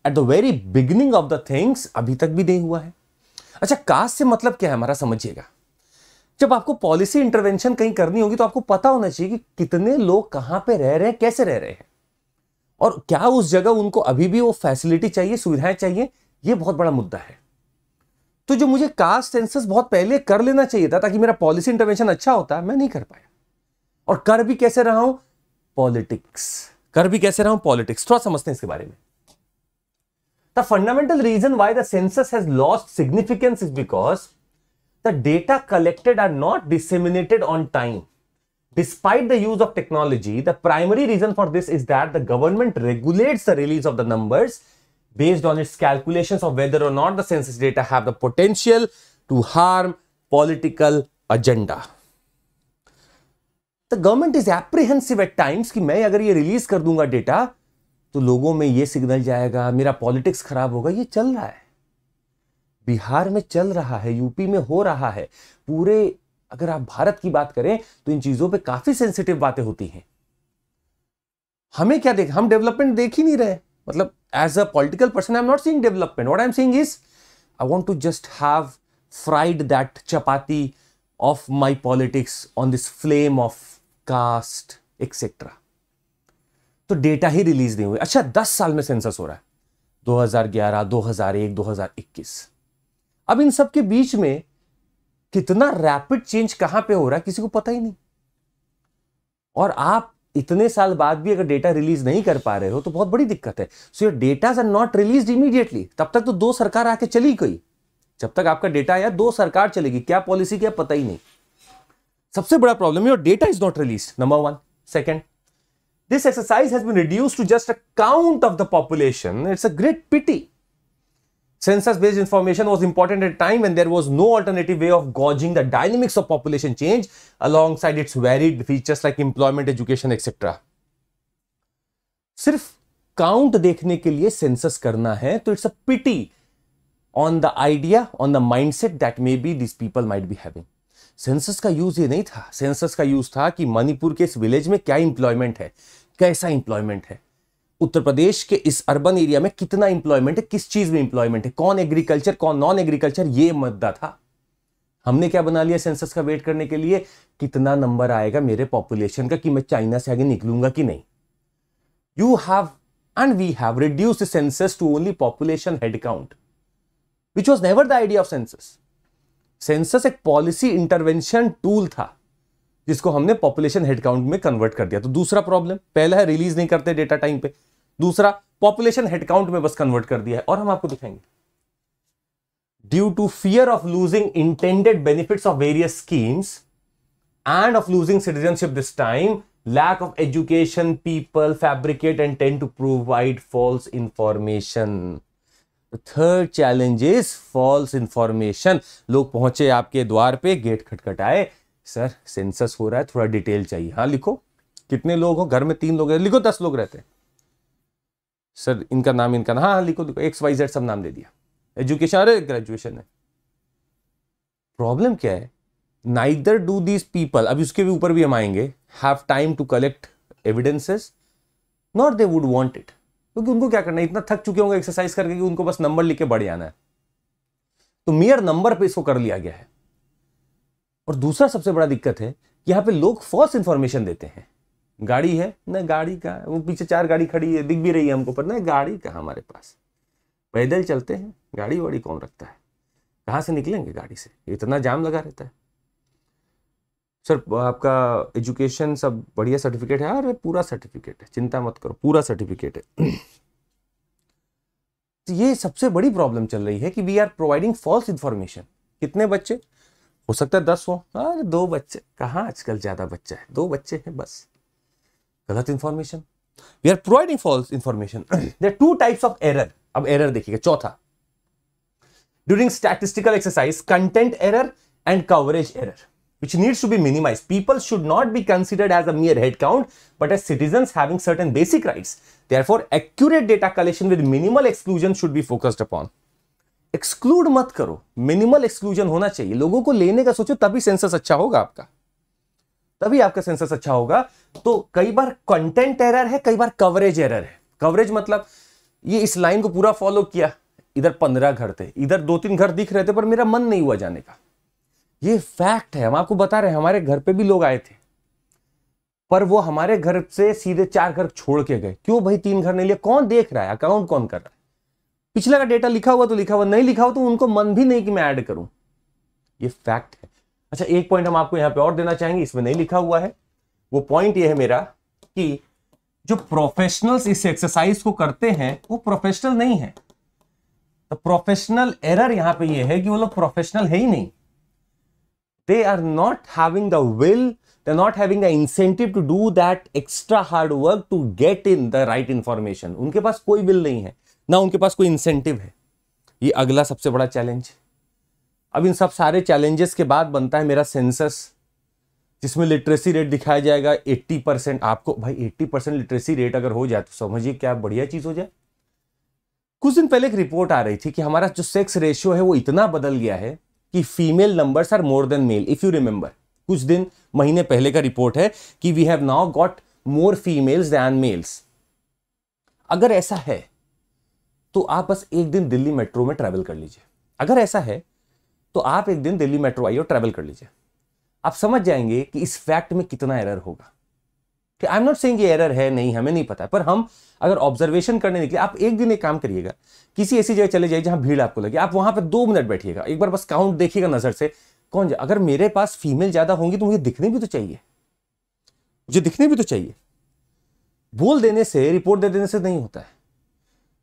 Speaker 1: at the very beginning of the things अभी तक भी नहीं हुआ है अच्छा कास्ट से मतलब क्या है हमारा समझिएगा जब आपको पॉलिसी इंटरवेंशन कहीं करनी होगी तो आपको पता होना चाहिए कि कितने लोग कहां पे रह रहे हैं कैसे रह रहे हैं और क्या उस जगह उनको अभी भी वो फैसिलिटी चाहिए सुविधाएं चाहिए ये बहुत बड़ा मुद्दा है तो जो मुझे कास्ट सेंसस बहुत पहले कर लेना चाहिए था ताकि मेरा पॉलिसी इंटरवेंशन अच्छा होता मैं नहीं कर पाया और कर भी कैसे रहा हूं पॉलिटिक्स कर भी कैसे रहा हूं पॉलिटिक्स थोड़ा समझते हैं इसके बारे में the fundamental reason why the census has lost significance is because the data collected are not disseminated on time despite the use of technology the primary reason for this is that the government regulates the release of the numbers based on its calculations of whether or not the census data have the potential to harm political agenda. The government is apprehensive at times कि मैं अगर ये release कर दूंगा data तो लोगों में ये सिग्नल जाएगा मेरा पॉलिटिक्स खराब होगा ये चल रहा है बिहार में चल रहा है यूपी में हो रहा है पूरे अगर आप भारत की बात करें तो इन चीजों पे काफी सेंसिटिव बातें होती हैं हमें क्या देख हम डेवलपमेंट देख ही नहीं रहे मतलब as a political person, I'm not seeing development. What I'm seeing is I want to just have fried that chapati of my politics on this flame of caste, etc. तो डेटा ही release नहीं हुए अच्छा 10 साल में census हो रहा है 2011, 2001, 2021. अब इन सब के बीच में कितना रैपिड चेंज कहां पे हो रहा है किसी को पता ही नहीं और आप इतने साल बाद भी अगर डेटा रिलीज नहीं कर पा रहे हो तो बहुत बड़ी दिक्कत है so your data are not release immediately तब तक तो दो सरकार आके चली गई जब तक आपका डेटा आया दो सरकार चलेगी क्या पॉलिसी क्या पता ही नहीं सबसे बड़ा problem your data is not release number one second this exercise has been reduce to just a count of the population it's a great pity Census based information was important at a time when there was no alternative way of gauging the dynamics of population change alongside its varied features like employment, education, etc. sirf count dekhne ke liye census karna hai तो it's a pity on the idea on the mindset that maybe these people might be having census का use ये नहीं था census का use था कि मणिपुर के इस विलेज में क्या इंप्लॉयमेंट है कैसा इंप्लॉयमेंट है उत्तर प्रदेश के इस अर्बन एरिया में कितना इंप्लॉयमेंट है किस चीज में इंप्लॉयमेंट है कौन एग्रीकल्चर कौन नॉन एग्रीकल्चर ये मुद्दा था हमने क्या बना लिया सेंसस का वेट करने के लिए कितना नंबर आएगा मेरे पॉपुलेशन का कि मैं चाइना से आगे निकलूंगा कि नहीं you have and we have reduce census to only population head count which was never the idea of census census एक पॉलिसी इंटरवेंशन टूल था जिसको हमने पॉपुलेशन हेडकाउंट में कन्वर्ट कर दिया तो दूसरा प्रॉब्लम पहला है रिलीज नहीं करते डेटा टाइम पे दूसरा पॉपुलेशन हेडकाउंट में बस कन्वर्ट कर दिया है और हम आपको दिखाएंगे due to fear of losing intended benefit of various schemes and of losing citizenship this time lack of education people fabricate and tend to provide false information third challenge is false information लोग पहुंचे आपके द्वार पे gate खटखटाए sir census हो रहा है थोड़ा detail चाहिए हाँ लिखो कितने लोग हो घर में तीन लोग हैं लिखो दस लोग रहते हैं सर इनका नाम इनका नाम हाँ हाँ लिखो लिखो एक्स वाई जेड सब नाम दे दिया एजुकेशन अरे ग्रेजुएशन है प्रॉब्लम क्या है नाइदर डू दीज पीपल अभी उसके भी ऊपर भी हम आएंगे have time to collect evidences not they would want it क्योंकि उनको क्या करना है इतना थक चुके होंगे एक्सरसाइज करके कि उनको बस नंबर लिख के बढ़ जाना है तो मेयर नंबर पे इसको कर लिया गया है और दूसरा सबसे बड़ा दिक्कत है यहाँ पे लोग फॉल्स इन्फॉर्मेशन देते हैं गाड़ी है ना गाड़ी का वो पीछे चार गाड़ी खड़ी है दिख भी रही है हमको पर ना गाड़ी कहाँ हमारे पास पैदल चलते हैं गाड़ी वाड़ी कौन रखता है कहाँ से निकलेंगे गाड़ी से इतना जाम लगा रहता है सर आपका एजुकेशन सब बढ़िया सर्टिफिकेट है अरे पूरा सर्टिफिकेट है चिंता मत करो पूरा सर्टिफिकेट है *clears throat* तो ये सबसे बड़ी प्रॉब्लम चल रही है कि we are providing false information कितने बच्चे हो सकता है दस हो अरे दो बच्चे कहा आजकल ज्यादा बच्चा है दो बच्चे हैं बस गलत information we are providing false information there two types of error अब एरर देखिएगा चौथा during statistical exercise content error and coverage error which needs to be minimise people should not be considered as a head count but as citizen certain basic rights therefore accurate data collection with minimal exclusion should be focused upon exclude मत करो minimal exclusion होना चाहिए लोगों को लेने का सोचो तभी सेंसस अच्छा होगा आपका तभी आपका सेंसस अच्छा होगा तो कई बार कंटेंट एरर है कई बार कवरेज एरर है कवरेज मतलब ये इस लाइन को पूरा फॉलो किया इधर पंद्रह घर थे इधर दो तीन घर दिख रहे थे पर मेरा मन नहीं हुआ जाने का ये फैक्ट है हम आपको बता रहे हैं हमारे घर पे भी लोग आए थे पर वो हमारे घर से सीधे चार घर छोड़ के गए क्यों भाई तीन घर नहीं लिया कौन देख रहा है अकाउंट कौन कर रहा है पिछले का डेटा लिखा हुआ तो लिखा हुआ नहीं लिखा हुआ तो उनको मन भी नहीं कि मैं ऐड करूं ये फैक्ट है अच्छा एक पॉइंट हम आपको यहां पे और देना चाहेंगे इसमें नहीं लिखा हुआ है वो पॉइंट ये है मेरा कि जो प्रोफेशनल्स इस एक्सरसाइज को करते हैं वो प्रोफेशनल नहीं है तो प्रोफेशनल एरर यहां पे ये है कि वो लोग प्रोफेशनल है ही नहीं they are not having the will they are not having the incentive to do that extra hard work to get in the right information उनके पास कोई विल नहीं है ना उनके पास कोई इंसेंटिव है ये अगला सबसे बड़ा चैलेंज अब इन सब सारे चैलेंजेस के बाद बनता है मेरा सेंसस जिसमें लिटरेसी रेट दिखाया जाएगा 80 परसेंट आपको भाई 80 परसेंट लिटरेसी रेट अगर हो जाए तो समझिए क्या बढ़िया चीज़ हो जाए कुछ दिन पहले एक रिपोर्ट आ रही थी कि हमारा जो सेक्स रेशियो है वो इतना बदल गया है कि female numbers are more than male if you remember कुछ दिन महीने पहले का रिपोर्ट है कि we have now got more females than males अगर ऐसा है तो आप बस एक दिन दिल्ली मेट्रो में ट्रैवल कर लीजिए अगर ऐसा है तो आप एक दिन दिल्ली मेट्रो आइए और ट्रैवल कर लीजिए आप समझ जाएंगे कि इस फैक्ट में कितना एरर होगा कि आई एम नॉट सेइंग ये एरर है नहीं हमें नहीं पता पर हम अगर ऑब्जर्वेशन करने निकले आप एक दिन एक काम करिएगा किसी ऐसी जगह चले जाइए जहां भीड़ आपको लगे आप वहां पर दो मिनट बैठिएगा एक बार बस काउंट देखिएगा नजर से कौन जा अगर मेरे पास फीमेल ज्यादा होंगी तो मुझे दिखने भी तो चाहिए मुझे दिखने भी तो चाहिए बोल देने से रिपोर्ट दे देने से नहीं होता है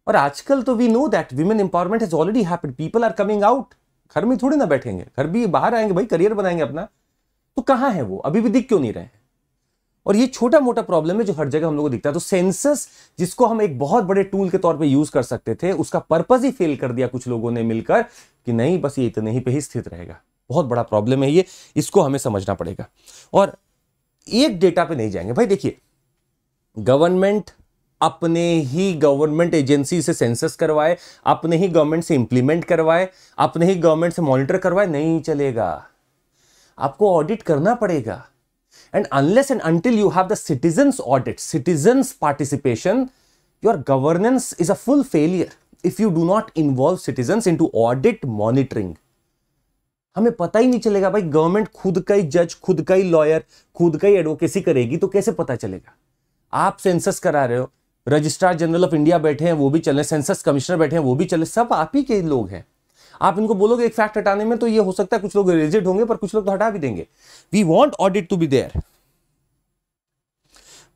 Speaker 1: और आजकल तो we know that women empowerment has already happened people are coming out घर में थोड़ी ना बैठेंगे घर भी बाहर आएंगे भाई करियर बनाएंगे अपना तो कहाँ है वो अभी भी दिख क्यों नहीं रहे हैं और ये छोटा मोटा प्रॉब्लम है जो हर जगह हम लोग को दिखता है तो सेंसस जिसको हम एक बहुत बड़े टूल के तौर पे यूज कर सकते थे उसका पर्पज ही फेल कर दिया कुछ लोगों ने मिलकर कि नहीं बस ये इतने ही पे ही स्थित रहेगा बहुत बड़ा प्रॉब्लम है ये इसको हमें समझना पड़ेगा और एक डेटा पे नहीं जाएंगे भाई देखिए गवर्नमेंट अपने ही गवर्नमेंट एजेंसी से सेंसस करवाए अपने ही गवर्नमेंट से इंप्लीमेंट करवाए अपने ही गवर्नमेंट से मॉनिटर करवाए नहीं चलेगा आपको ऑडिट करना पड़ेगा and unless and until you have the citizens audit citizens participation governance is a full failure if you do not involve involve into audit monitoring हमें पता ही नहीं चलेगा भाई गवर्नमेंट खुद का ही जज खुद का ही लॉयर खुद का ही एडवोकेसी करेगी तो कैसे पता चलेगा आप सेंसस करा रहे हो रजिस्ट्रार जनरल ऑफ इंडिया बैठे हैं वो भी चले सेंसस कमिश्नर बैठे हैं वो भी चले सब आप ही के लोग हैं आप इनको बोलोगे एक फैक्ट हटाने में तो ये हो सकता है कुछ लोग रिजिड होंगे पर कुछ लोग तो हटा भी देंगे we want audit to be there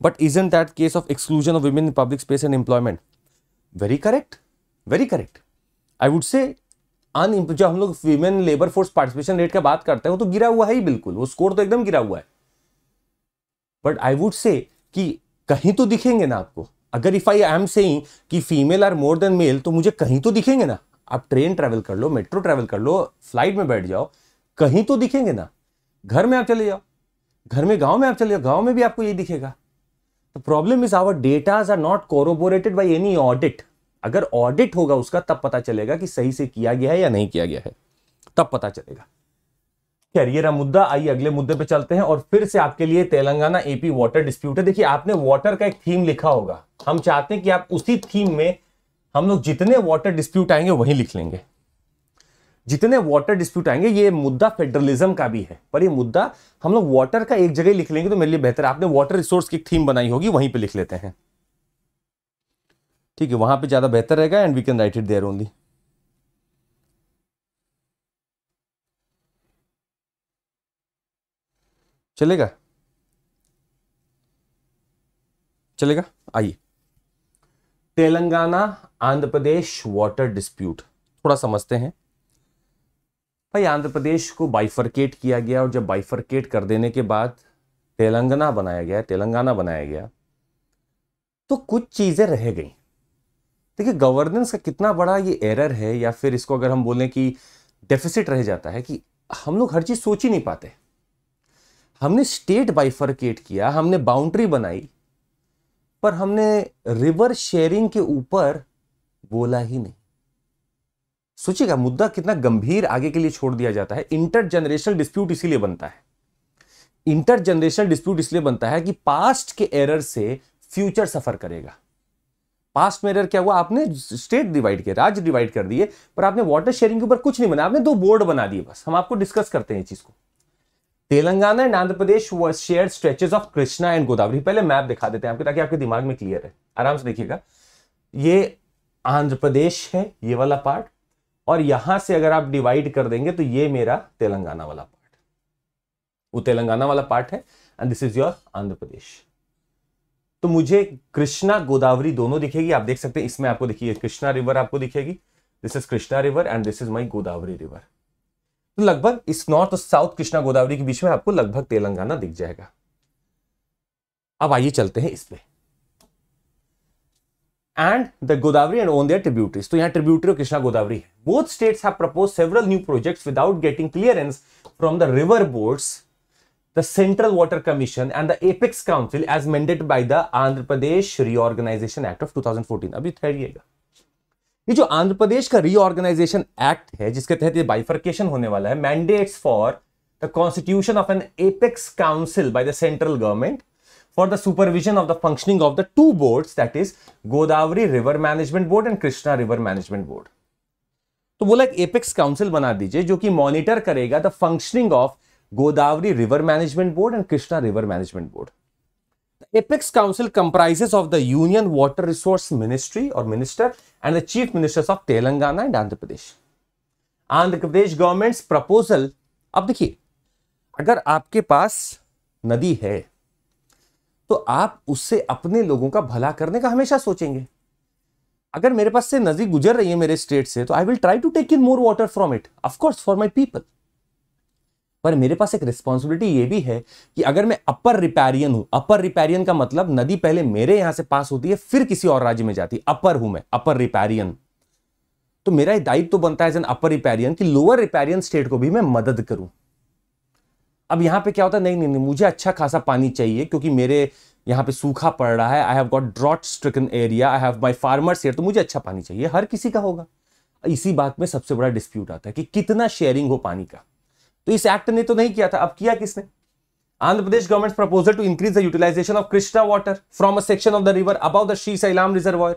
Speaker 1: but is in that case of exclusion of women public space and employment very correct very correct I would say अन जो हम लोग women labour force participation rate का बात करते हैं तो गिरा हुआ है ही बिल्कुल वो स्कोर तो एकदम गिरा हुआ है बट आई वुड से कि कहीं तो दिखेंगे ना आपको अगर if I I am saying कि female are more than male तो मुझे कहीं तो दिखेंगे ना आप ट्रेन ट्रैवल कर लो मेट्रो ट्रैवल कर लो फ्लाइट में बैठ जाओ कहीं तो दिखेंगे ना घर में आप चले जाओ घर में गांव में आप चले जाओ गांव में भी आपको ये दिखेगा the problem is our datas are not corroborated by any audit अगर ऑडिट होगा उसका तब पता चलेगा कि सही से किया गया है या नहीं किया गया है तब पता चलेगा खैर ये रहा मुद्दा आइए अगले मुद्दे पे चलते हैं और फिर से आपके लिए तेलंगाना एपी वाटर डिस्प्यूट है देखिए आपने वाटर का एक थीम लिखा होगा हम चाहते हैं कि आप उसी थीम में हम लोग जितने वाटर डिस्प्यूट आएंगे वहीं लिख लेंगे जितने वाटर डिस्प्यूट आएंगे ये मुद्दा फेडरलिज्म का भी है पर ये मुद्दा हम लोग वाटर का एक जगह लिख लेंगे तो मेरे लिए बेहतर आपने वाटर रिसोर्स की थीम बनाई होगी वहीं पे लिख लेते हैं ठीक है वहां पे ज्यादा बेहतर रहेगा and we can write it there only चलेगा चलेगा आइए तेलंगाना आंध्र प्रदेश वाटर डिस्प्यूट थोड़ा समझते हैं भाई आंध्र प्रदेश को बाइफरकेट किया गया और जब बाइफरकेट कर देने के बाद तेलंगाना बनाया गया तेलंगाना बनाया गया तो कुछ चीज़ें रह गई देखिए गवर्नेंस का कितना बड़ा ये एरर है या फिर इसको अगर हम बोलें कि डेफिसिट रह जाता है कि हम लोग हर चीज़ सोच ही नहीं पाते हमने स्टेट बाइफरकेट किया हमने बाउंड्री बनाई पर हमने रिवर शेयरिंग के ऊपर बोला ही नहीं सोचिएगा मुद्दा कितना गंभीर आगे के लिए छोड़ दिया जाता है इंटर जनरेशनल डिस्प्यूट इसीलिए बनता है इंटर जनरेशनल डिस्प्यूट इसलिए बनता है कि पास्ट के एरर से फ्यूचर सफर करेगा पास्ट में एरर क्या हुआ आपने स्टेट डिवाइड किया राज्य डिवाइड कर दिए पर आपने वाटर शेयरिंग के ऊपर कुछ नहीं बनाया आपने दो बोर्ड बना दिए बस हम आपको डिस्कस करते हैं इस चीज को Telangana and Andhra Pradesh were share stretches of Krishna and Godavari पहले मैप दिखा देते हैं आपको ताकि आपके दिमाग में क्लियर है आराम से देखिएगा ये आंध्र प्रदेश है ये वाला पार्ट और यहां से अगर आप डिवाइड कर देंगे तो ये मेरा तेलंगाना वाला पार्ट वो तेलंगाना वाला पार्ट है and this is your Andhra Pradesh तो मुझे कृष्णा गोदावरी दोनों दिखेगी आप देख सकते हैं इसमें आपको दिखिए कृष्णा रिवर आपको दिखेगी this is Krishna river and this is my Godavari river तो लगभग इस नॉर्थ और साउथ कृष्णा गोदावरी के बीच में आपको लगभग तेलंगाना दिख जाएगा अब आइए चलते हैं इसमें and the Godavari and own their tributaries तो यहां ट्रिब्यूटरी और कृष्णा गोदावरी है both states have propose several new projects without getting clearance from the river boards the central water commission and the apex council as mandate by the Andhra Pradesh reorganisation act of 2014 अभी ठहरिएगा ये जो आंध्र प्रदेश का reorganisation act है जिसके तहत ये bifurcation होने वाला है mandates for the constitution of an apex council by the central government for the supervision of the functioning of the two boards that is Godavari river management board and Krishna river management board तो बोला एक apex council बना दीजिए जो कि monitor करेगा the functioning of Godavari river management board and Krishna river management board apex council comprises of the union water resource ministry और minister and the chief ministers of Telangana and Andhra Pradesh Andhra Pradesh governments proposal अब देखिए अगर आपके पास नदी है तो आप उससे अपने लोगों का भला करने का हमेशा सोचेंगे अगर मेरे पास से नदी गुजर रही है मेरे स्टेट से तो I will try to take in more water from it of course for my people पर मेरे पास एक रिस्पॉन्सिबिलिटी ये भी है कि अगर मैं अपर रिपेरियन हूं अपर रिपेरियन का मतलब नदी पहले मेरे यहां से पास होती है फिर किसी और राज्य में जाती है अपर हूं मैं अपर रिपेरियन तो मेरा दायित्व तो बनता है एज एन अपर रिपेरियन कि लोअर रिपेरियन स्टेट को भी मैं मदद करूं अब यहां पे क्या होता है नहीं नहीं नहीं मुझे अच्छा खासा पानी चाहिए क्योंकि मेरे यहाँ पे सूखा पड़ रहा है I have got drought stricken area I have my farmers here तो मुझे अच्छा पानी चाहिए हर किसी का होगा इसी बात में सबसे बड़ा डिस्प्यूट आता है कि कितना शेयरिंग हो पानी का तो इस एक्ट ने तो नहीं किया था अब किया किसने Andhra Pradesh government proposal to increase the utilisation of Krishna water from a section of the river about the Srisailam reservoir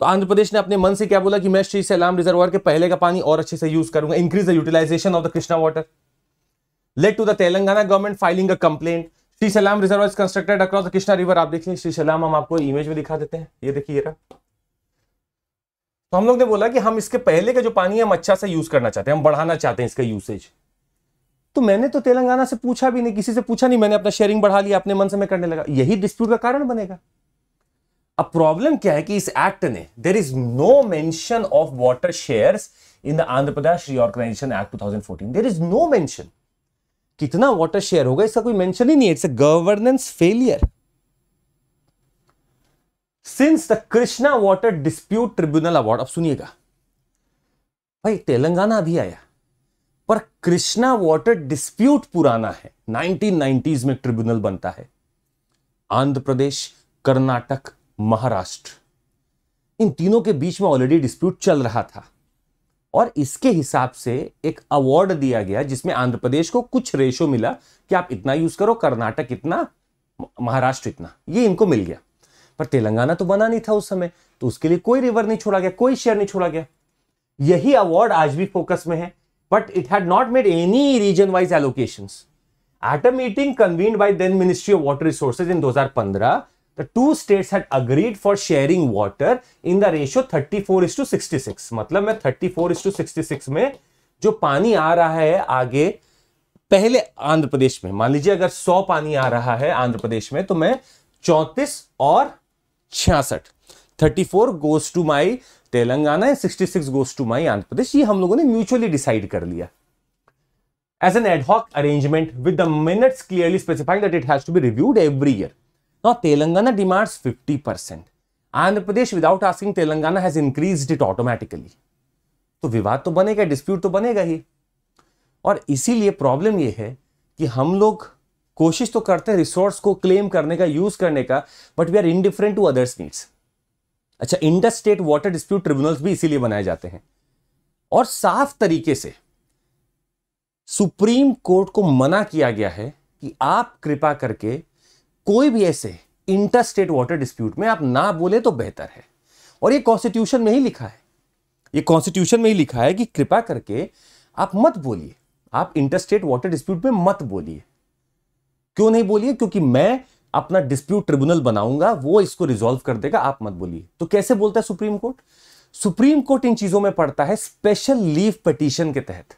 Speaker 1: तो आंध्र प्रदेश ने अपने मन से क्या बोला कि मैं श्री सैलाम रिजर्वॉयर के पहले का पानी और अच्छे से यूज करूंगा increase the utilisation of the Krishna water led to the Telangana government filing a complaint Srisailam reserve constructed across the Krishna river आप देखिए श्री सलाम हम आपको इमेज में दिखा देते हैं ये देखिए तो हम लोग ने बोला कि हम इसके पहले का जो पानी है हम अच्छा से यूज करना चाहते हैं हम बढ़ाना चाहते हैं इसका यूसेज तो मैंने तो तेलंगाना से पूछा भी नहीं किसी से पूछा नहीं मैंने अपना शेयरिंग बढ़ा लिया अपने मन से मैं करने लगा यही डिस्प्यूट का कारण बनेगा अब प्रॉब्लम क्या है कि इस एक्ट ने there is no mention of water shares in the Andhra Pradesh reorganisation act two thousand fourteen there is no mention कितना वाटर शेयर होगा इसका कोई मेंशन ही नहीं है it's a governance failure since the Krishna water dispute tribunal award अब सुनिएगा भाई तेलंगाना अभी आया कृष्णा वाटर डिस्प्यूट पुराना है 1990s में ट्रिब्यूनल बनता है आंध्र प्रदेश कर्नाटक महाराष्ट्र इन तीनों के बीच में ऑलरेडी डिस्प्यूट चल रहा था और इसके हिसाब से एक अवार्ड दिया गया जिसमें आंध्र प्रदेश को कुछ रेशो मिला कि आप इतना यूज करो कर्नाटक इतना महाराष्ट्र इतना ये इनको मिल गया पर तेलंगाना तो बना नहीं था उस समय तो उसके लिए कोई रिवर नहीं छोड़ा गया कोई शेयर नहीं छोड़ा गया यही अवार्ड आज भी फोकस में है but it had not made any region-wise allocations. At a meeting convened by then Ministry of Water Resources in 2015, the two states had agreed for sharing water in the ratio 34 is to 66. matlab मैं 34 is to 66 mein jo pani aa raha hai aage पहले आंध्र प्रदेश में मान लीजिए अगर 100 पानी आ रहा है आंध्र प्रदेश में तो मैं 34 और 66 34 four goes to my Telangana है 66 six goes to my Andhra Pradesh ये हम लोगों ने म्यूचुअली डिसाइड कर लिया as an ad hoc arrangement with the minutes clearly specified that it has be reviewed every year now Telangana demands 50 percent Andhra Pradesh without asking Telangana has increase it automatically तो विवाद तो बनेगा डिस्प्यूट तो बनेगा ही और इसीलिए प्रॉब्लम यह है कि हम लोग कोशिश तो करते हैं रिसोर्स को क्लेम करने का यूज करने का but we are indifferent to others needs अच्छा inter state water dispute tribunals भी इसीलिए बनाए जाते हैं और साफ तरीके से सुप्रीम कोर्ट को मना किया गया है कि आप कृपा करके कोई भी ऐसे इंटर स्टेट वाटर डिस्प्यूट में आप ना बोले तो बेहतर है और ये कॉन्स्टिट्यूशन में ही लिखा है ये कॉन्स्टिट्यूशन में ही लिखा है कि कृपा करके आप मत बोलिए आप इंटर स्टेट वाटर डिस्प्यूट में मत बोलिए क्यों नहीं बोलिए क्योंकि मैं अपना डिस्प्यूट ट्रिब्यूनल बनाऊंगा वो इसको रिजोल्व कर देगा आप मत बोलिए तो कैसे बोलता है सुप्रीम कोर्ट सुप्रीम कोर्ट इन चीजों में पड़ता है स्पेशल लीव पटिशन के तहत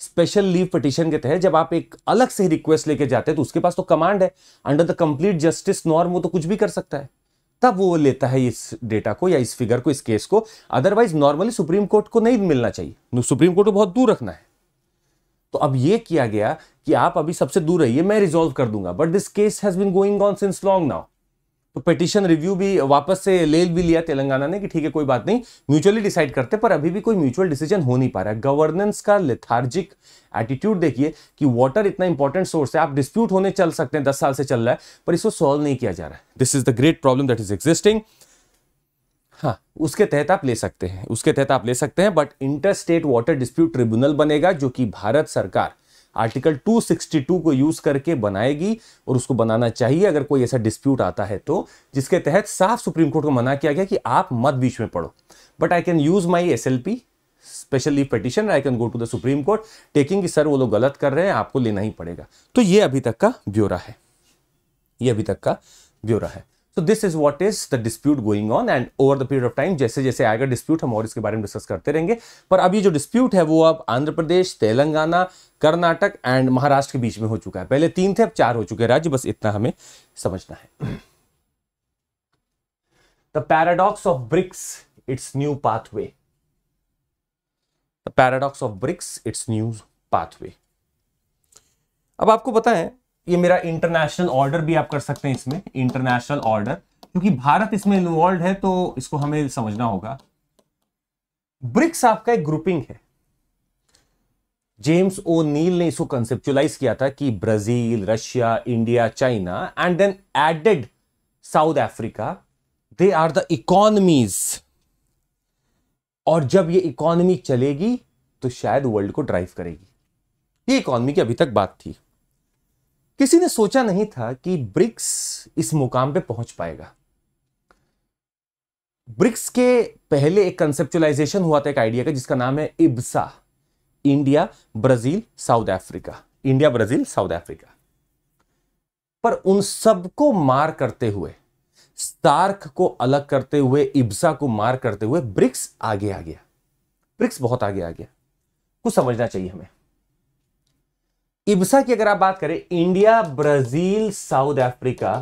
Speaker 1: स्पेशल लीव पटिशन के तहत जब आप एक अलग से रिक्वेस्ट लेके जाते हैं तो उसके पास तो कमांड है under the complete justice norm वो तो कुछ भी कर सकता है तब वो लेता है इस डेटा को या इस फिगर को इस केस को अदरवाइज नॉर्मली सुप्रीम कोर्ट को नहीं मिलना चाहिए सुप्रीम कोर्ट को बहुत दूर रखना है तो अब ये किया गया कि आप अभी सबसे दूर रहिए मैं रिजोल्व कर दूंगा but this case has been going on since long now तो पिटिशन रिव्यू भी वापस से ले भी लिया तेलंगाना ने कि ठीक है कोई बात नहीं म्यूचुअली डिसाइड करते पर अभी भी कोई म्यूचुअल डिसीजन हो नहीं पा रहा है गवर्नेंस का लिथार्जिक एटीट्यूड देखिए कि वाटर इतना इंपॉर्टेंट सोर्स है आप डिस्प्यूट होने चल सकते हैं दस साल से चल रहा है पर इसको सॉल्व नहीं किया जा रहा है this is the great problem that is existing हाँ उसके तहत आप ले सकते हैं उसके तहत आप ले सकते हैं but inter state water dispute tribunal बनेगा जो कि भारत सरकार आर्टिकल 262 को यूज करके बनाएगी और उसको बनाना चाहिए अगर कोई ऐसा डिस्प्यूट आता है तो जिसके तहत साफ सुप्रीम कोर्ट को मना किया गया कि आप मत बीच में पढ़ो but I can use my S L P special petition I can go to the supreme court taking sir वो लोग गलत कर रहे हैं आपको लेना ही पड़ेगा तो ये अभी तक का ब्यौरा है ये अभी तक का ब्यौरा है तो this is what is the dispute going on and over the period of time जैसे जैसे आएगा डिस्प्यूट हम और इसके बारे में डिस्कस करते रहेंगे पर अभी जो डिस्प्यूट है वो अब आंध्र प्रदेश तेलंगाना कर्नाटक एंड महाराष्ट्र के बीच में हो चुका है पहले तीन थे अब चार हो चुके हैं राज्य बस इतना हमें समझना है the paradox of BRICS it's new pathway the paradox of BRICS it's new pathway अब आपको बताएं ये मेरा इंटरनेशनल ऑर्डर भी आप कर सकते हैं इसमें इंटरनेशनल ऑर्डर क्योंकि भारत इसमें इन्वॉल्व है तो इसको हमें समझना होगा ब्रिक्स आपका एक ग्रुपिंग है जेम्स ओ नील ने इसको कंसेप्चुलाइज किया था कि Brazil Russia India China and then added South Africa they are the economies और जब ये इकोनॉमी चलेगी तो शायद वर्ल्ड को ड्राइव करेगी ये इकोनॉमी की अभी तक बात थी किसी ने सोचा नहीं था कि ब्रिक्स इस मुकाम पे पहुंच पाएगा ब्रिक्स के पहले एक कंसेप्चुलाइजेशन हुआ था एक आइडिया का जिसका नाम है IBSA India Brazil South Africa India Brazil South Africa पर उन सबको मार करते हुए स्टार्क को अलग करते हुए इब्सा को मार करते हुए ब्रिक्स आगे आ गया ब्रिक्स बहुत आगे आ गया कुछ समझना चाहिए हमें इब्सा की अगर आप बात करें India Brazil South Africa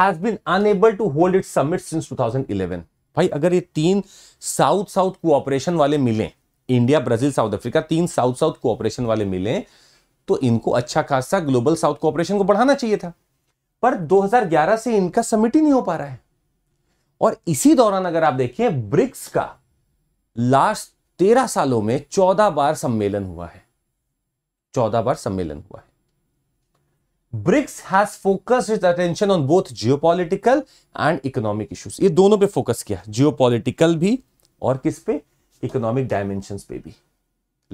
Speaker 1: has been unable to hold it summit since 2011 भाई अगर ये तीन साउथ साउथ कोऑपरेशन वाले मिले इंडिया ब्राजील साउथ अफ्रीका तीन साउथ साउथ कोऑपरेशन वाले मिले तो इनको अच्छा खासा ग्लोबल साउथ कोऑपरेशन को बढ़ाना चाहिए था पर 2011 से इनका समिट ही नहीं हो पा रहा है और इसी दौरान अगर आप देखिए ब्रिक्स का लास्ट तेरह सालों में चौदह बार सम्मेलन हुआ है चौदह बार सम्मेलन हुआ है BRICS has focus is attention on both geopolitical and economic issues ये दोनों पे फोकस किया जियोपॉलिटिकल भी और किस पे इकोनॉमिक डायमेंशन पे भी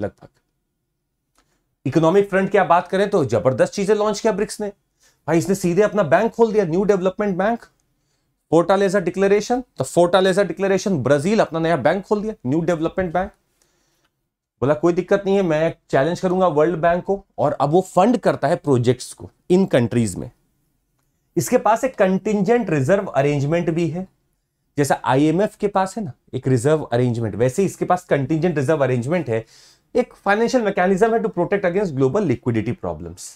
Speaker 1: लगभग इकोनॉमिक फ्रंट की आप बात करें तो जबरदस्त चीजें लॉन्च किया ब्रिक्स ने भाई इसने सीधे अपना बैंक खोल दिया new development bank Fortaleza declaration तो फोर्टालेजा डिक्लेरेशन ब्राजील अपना नया बैंक खोल दिया न्यू डेवलपमेंट बैंक बोला कोई दिक्कत नहीं है मैं चैलेंज करूंगा वर्ल्ड बैंक को और अब वो फंड करता है प्रोजेक्ट्स को इन कंट्रीज में इसके पास एक कंटिजेंट रिजर्व अरेंजमेंट भी है जैसा आईएमएफ के पास है ना एक रिजर्व अरेंजमेंट वैसे इसके पास कंटिजेंट रिजर्व अरेंजमेंट है एक फाइनेंशियल मैकेनिज्म है to protect against global liquidity problems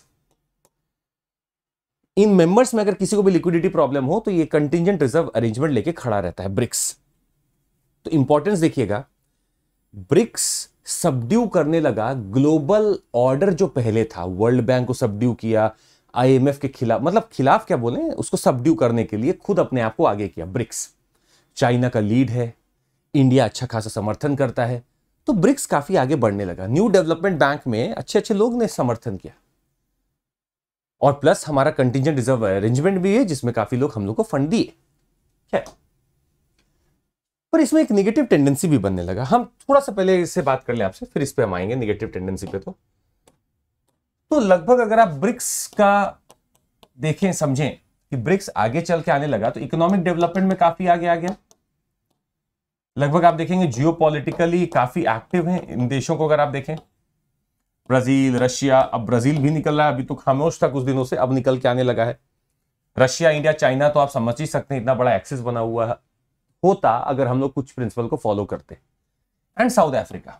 Speaker 1: in members में अगर किसी को भी लिक्विडिटी प्रॉब्लम हो तो ये कंटिजेंट रिजर्व अरेंजमेंट लेके खड़ा रहता है ब्रिक्स तो इंपॉर्टेंस देखिएगा ब्रिक्स सबड्यू करने लगा ग्लोबल ऑर्डर जो पहले था वर्ल्ड बैंक को सबड्यू किया आईएमएफ के खिलाफ मतलब खिलाफ क्या बोले उसको सबड्यू करने के लिए खुद अपने आप को आगे किया ब्रिक्स चाइना का लीड है इंडिया अच्छा खासा समर्थन करता है तो ब्रिक्स काफी आगे बढ़ने लगा न्यू डेवलपमेंट बैंक में अच्छे अच्छे लोग ने समर्थन किया और प्लस हमारा कंटिजेंट रिजर्व अरेंजमेंट भी है जिसमें काफी लोग हम लोग को फंड दिए क्या पर इसमें एक निगेटिव टेंडेंसी भी बनने लगा हम थोड़ा सा पहले इससे बात कर ले आपसे फिर इस पर हम आएंगे निगेटिव टेंडेंसी पे तो तो लगभग अगर आप ब्रिक्स का देखें समझें कि ब्रिक्स आगे चल के आने लगा तो इकोनॉमिक डेवलपमेंट में काफी आगे आ गया लगभग आप देखेंगे जियोपॉलिटिकली काफी एक्टिव हैं इन देशों को अगर आप देखें ब्राजील रशिया अब ब्राजील भी निकल रहा है अभी तो खामोश था कुछ दिनों से अब निकल के आने लगा है रशिया इंडिया चाइना तो आप समझ ही सकते हैं इतना बड़ा एक्सेस बना हुआ है होता अगर हम लोग कुछ प्रिंसिपल को फॉलो करते एंड साउथ अफ्रीका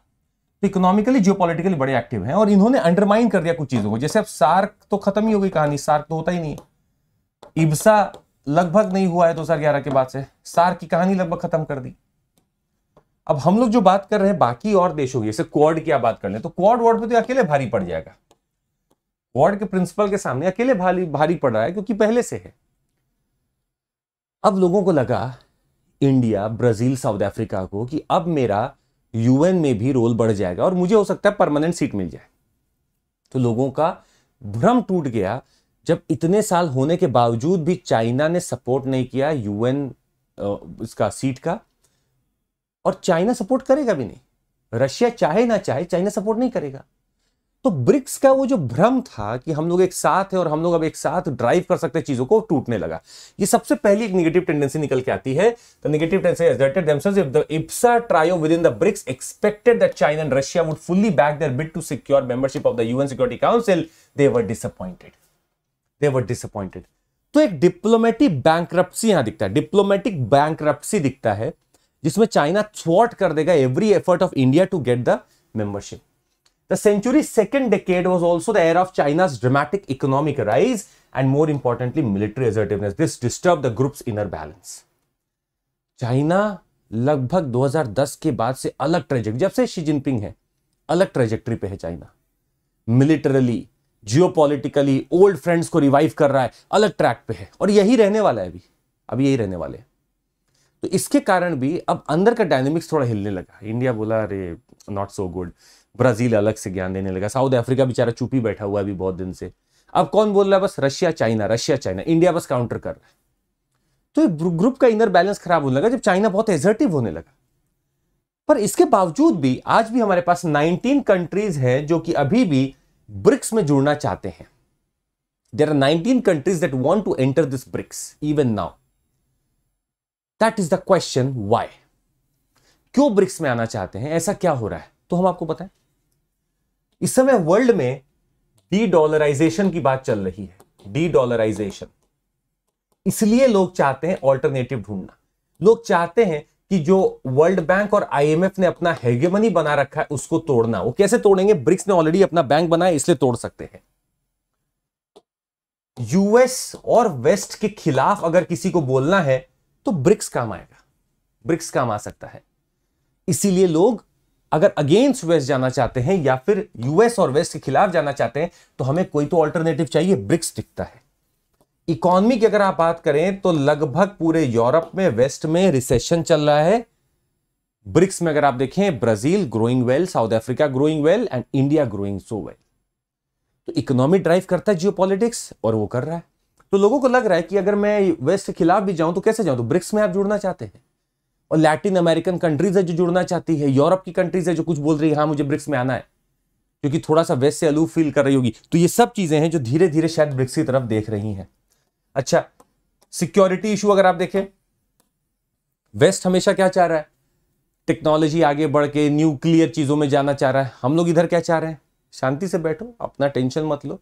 Speaker 1: तो इकोनॉमिकली जियोपॉलिटिकली बड़े एक्टिव हैं और इन्होंने अंडरमाइन कर दिया कुछ चीजों को जैसे अब सार्क तो खत्म ही हो गई कहानी सार्क तो होता ही नहीं है इब्सा लगभग नहीं हुआ है दो हजार ग्यारह के बाद से सार्क की कहानी लगभग खत्म कर दी अब हम लोग जो बात कर रहे हैं बाकी और देशों की जैसे क्वाड की आप बात कर ले तो क्वाड वर्ड पे तो अकेले भारी पड़ जाएगा क्वाड के प्रिंसिपल के सामने अकेले भारी भारी पड़ रहा है क्योंकि पहले से है अब लोगों को लगा इंडिया ब्राज़ील साउथ अफ्रीका को कि अब मेरा यूएन में भी रोल बढ़ जाएगा और मुझे हो सकता है परमानेंट सीट मिल जाए तो लोगों का भ्रम टूट गया जब इतने साल होने के बावजूद भी चाइना ने सपोर्ट नहीं किया यूएन इसका सीट का और चाइना सपोर्ट करेगा भी नहीं रशिया चाहे ना चाहे चाइना सपोर्ट नहीं करेगा तो ब्रिक्स का वो जो भ्रम था कि हम लोग एक साथ है और हम लोग अब एक साथ ड्राइव कर सकते हैं चीजों को टूटने लगा ये सबसे पहली एक निगेटिव टेंडेंसी निकल के आती है तो negative IBSA trio with in the BRICS expected that China and Russia would fully back their bid to secure membership of the UN security council they were disappointed they were disappointed तो एक diplomatic bank यहां दिखता है diplomatic bank दिखता है जिसमें China थ्वॉट कर देगा every effort of India to get the membership The century's second decade was also the era of China's dramatic economic rise and more importantly military assertiveness. This disturbed the group's inner balance. China, लगभग 2010 के बाद से अलग ट्रेजेक्ट जब से Xi Jinping है अलग trajectory पे है China militarily geopolitically old friends को रिवाइव कर रहा है अलग ट्रैक पे है और यही रहने वाला है अभी अभी यही रहने वाले हैं तो इसके कारण भी अब अंदर का डायनेमिक्स थोड़ा हिलने लगा इंडिया बोला अरे नॉट सो गुड ब्राज़ील अलग से ज्ञान देने लगा साउथ अफ्रीका बेचारा चुपी बैठा हुआ है अभी बहुत दिन से अब कौन बोल रहा है बस Russia China Russia China India बस काउंटर कर रहा है तो ग्रुप का इनर बैलेंस खराब होने लगा जब चाइना बहुत एजर्टिव होने लगा पर इसके बावजूद भी आज भी हमारे पास 19 कंट्रीज हैं जो कि अभी भी ब्रिक्स में जुड़ना चाहते हैं there are nineteen countries that want to enter this BRICS even now that is the question why क्यों ब्रिक्स में आना चाहते हैं ऐसा क्या हो रहा है तो हम आपको बताएं इस समय वर्ल्ड में डी डॉलराइजेशन की बात चल रही है डी डॉलराइजेशन इसलिए लोग चाहते हैं ऑल्टरनेटिव ढूंढना लोग चाहते हैं कि जो वर्ल्ड बैंक और आईएमएफ ने अपना हेगेमनी बना रखा है उसको तोड़ना वो कैसे तोड़ेंगे ब्रिक्स ने ऑलरेडी अपना बैंक बनाया इसलिए तोड़ सकते हैं यूएस और वेस्ट के खिलाफ अगर किसी को बोलना है तो ब्रिक्स काम आएगा ब्रिक्स काम आ सकता है इसीलिए लोग अगर अगेंस्ट वेस्ट जाना चाहते हैं या फिर यूएस और वेस्ट के खिलाफ जाना चाहते हैं तो हमें कोई तो ऑल्टरनेटिव चाहिए ब्रिक्स दिखता है इकोनॉमी की अगर आप बात करें तो लगभग पूरे यूरोप में वेस्ट में रिसेशन चल रहा है ब्रिक्स में अगर आप देखें Brazil growing well South Africa growing well and India growing so well तो इकोनॉमी ड्राइव करता है जियो और वो कर रहा है तो लोगों को लग रहा है कि अगर मैं वेस्ट के खिलाफ भी जाऊं तो कैसे जाऊं तो ब्रिक्स में आप जुड़ना चाहते हैं और लैटिन अमेरिकन कंट्रीज है जो जुड़ना चाहती है यूरोप की कंट्रीज है जो कुछ बोल रही है हाँ मुझे ब्रिक्स में आना है क्योंकि थोड़ा सा वेस्ट से अलू फील कर रही होगी तो ये सब चीजें हैं जो धीरे धीरे शायद ब्रिक्स की तरफ देख रही हैं अच्छा सिक्योरिटी इशू अगर आप देखें वेस्ट हमेशा क्या चाह रहा है टेक्नोलॉजी आगे बढ़ के न्यूक्लियर चीजों में जाना चाह रहा है हम लोग इधर क्या चाह रहे हैं शांति से बैठो अपना टेंशन मत लो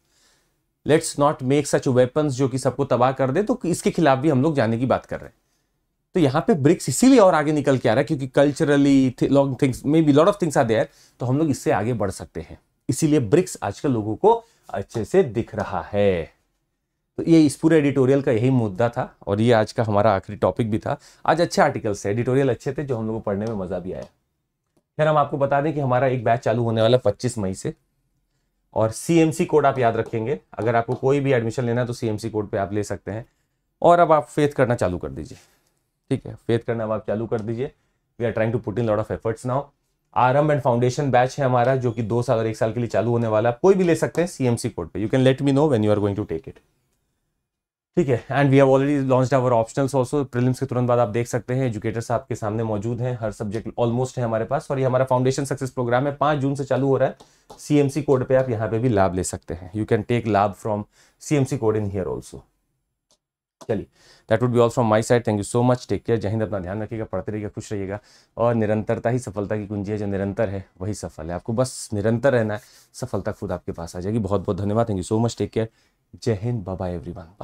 Speaker 1: let's not make such weapons जो कि सबको तबाह कर दे तो इसके खिलाफ भी हम लोग जाने की बात कर रहे हैं तो यहाँ पे ब्रिक्स इसीलिए और आगे निकल के आ रहा है क्योंकि culturally long things may be lot of things are there तो हम लोग इससे आगे बढ़ सकते हैं इसीलिए ब्रिक्स आजकल लोगों को अच्छे से दिख रहा है तो ये इस पूरे एडिटोरियल का यही मुद्दा था और ये आज का हमारा आखिरी टॉपिक भी था आज अच्छे आर्टिकल्स थे एडिटोरियल अच्छे थे जो हम लोग को पढ़ने में मज़ा भी आया फिर हम आपको बता दें कि हमारा एक बैच चालू होने वाला पच्चीस मई से और सी कोड आप याद रखेंगे अगर आपको कोई भी एडमिशन लेना है तो सी कोड पर आप ले सकते हैं और अब आप फेथ करना चालू कर दीजिए ठीक है फेथ करना अब आप चालू कर दीजिए we are trying to put in lot of efforts now आरम एंड फाउंडेशन बैच है हमारा जो कि दो साल और एक साल के लिए चालू होने वाला है कोई भी ले सकते हैं सीएमसी कोड पे you can let me know when you are going to take it ठीक है and we have already launch our optionals also prelims के तुरंत बाद आप देख सकते हैं एजुकेटर्स आपके सामने मौजूद हैं हर सब्जेक्ट ऑलमोस्ट है हमारे पास और ये हमारा फाउंडेशन सक्सेस प्रोग्राम है पांच जून से चालू हो रहा है सीएमसी कोड पे आप यहाँ पे भी लाभ ले सकते हैं यू कैन टेक लाभ from CMC code in here also चलिए that would be all from my side thank you so much take care जहिंद अपना ध्यान रखिएगा पढ़ते रहिएगा खुश रहिएगा और निरंतरता ही सफलता की कुंजी है जो निरंतर है वही सफल है आपको बस निरंतर रहना है सफलता खुद आपके पास आ जाएगी बहुत बहुत धन्यवाद thank you so much take care जय हिंद बाबा एवरी वन बाय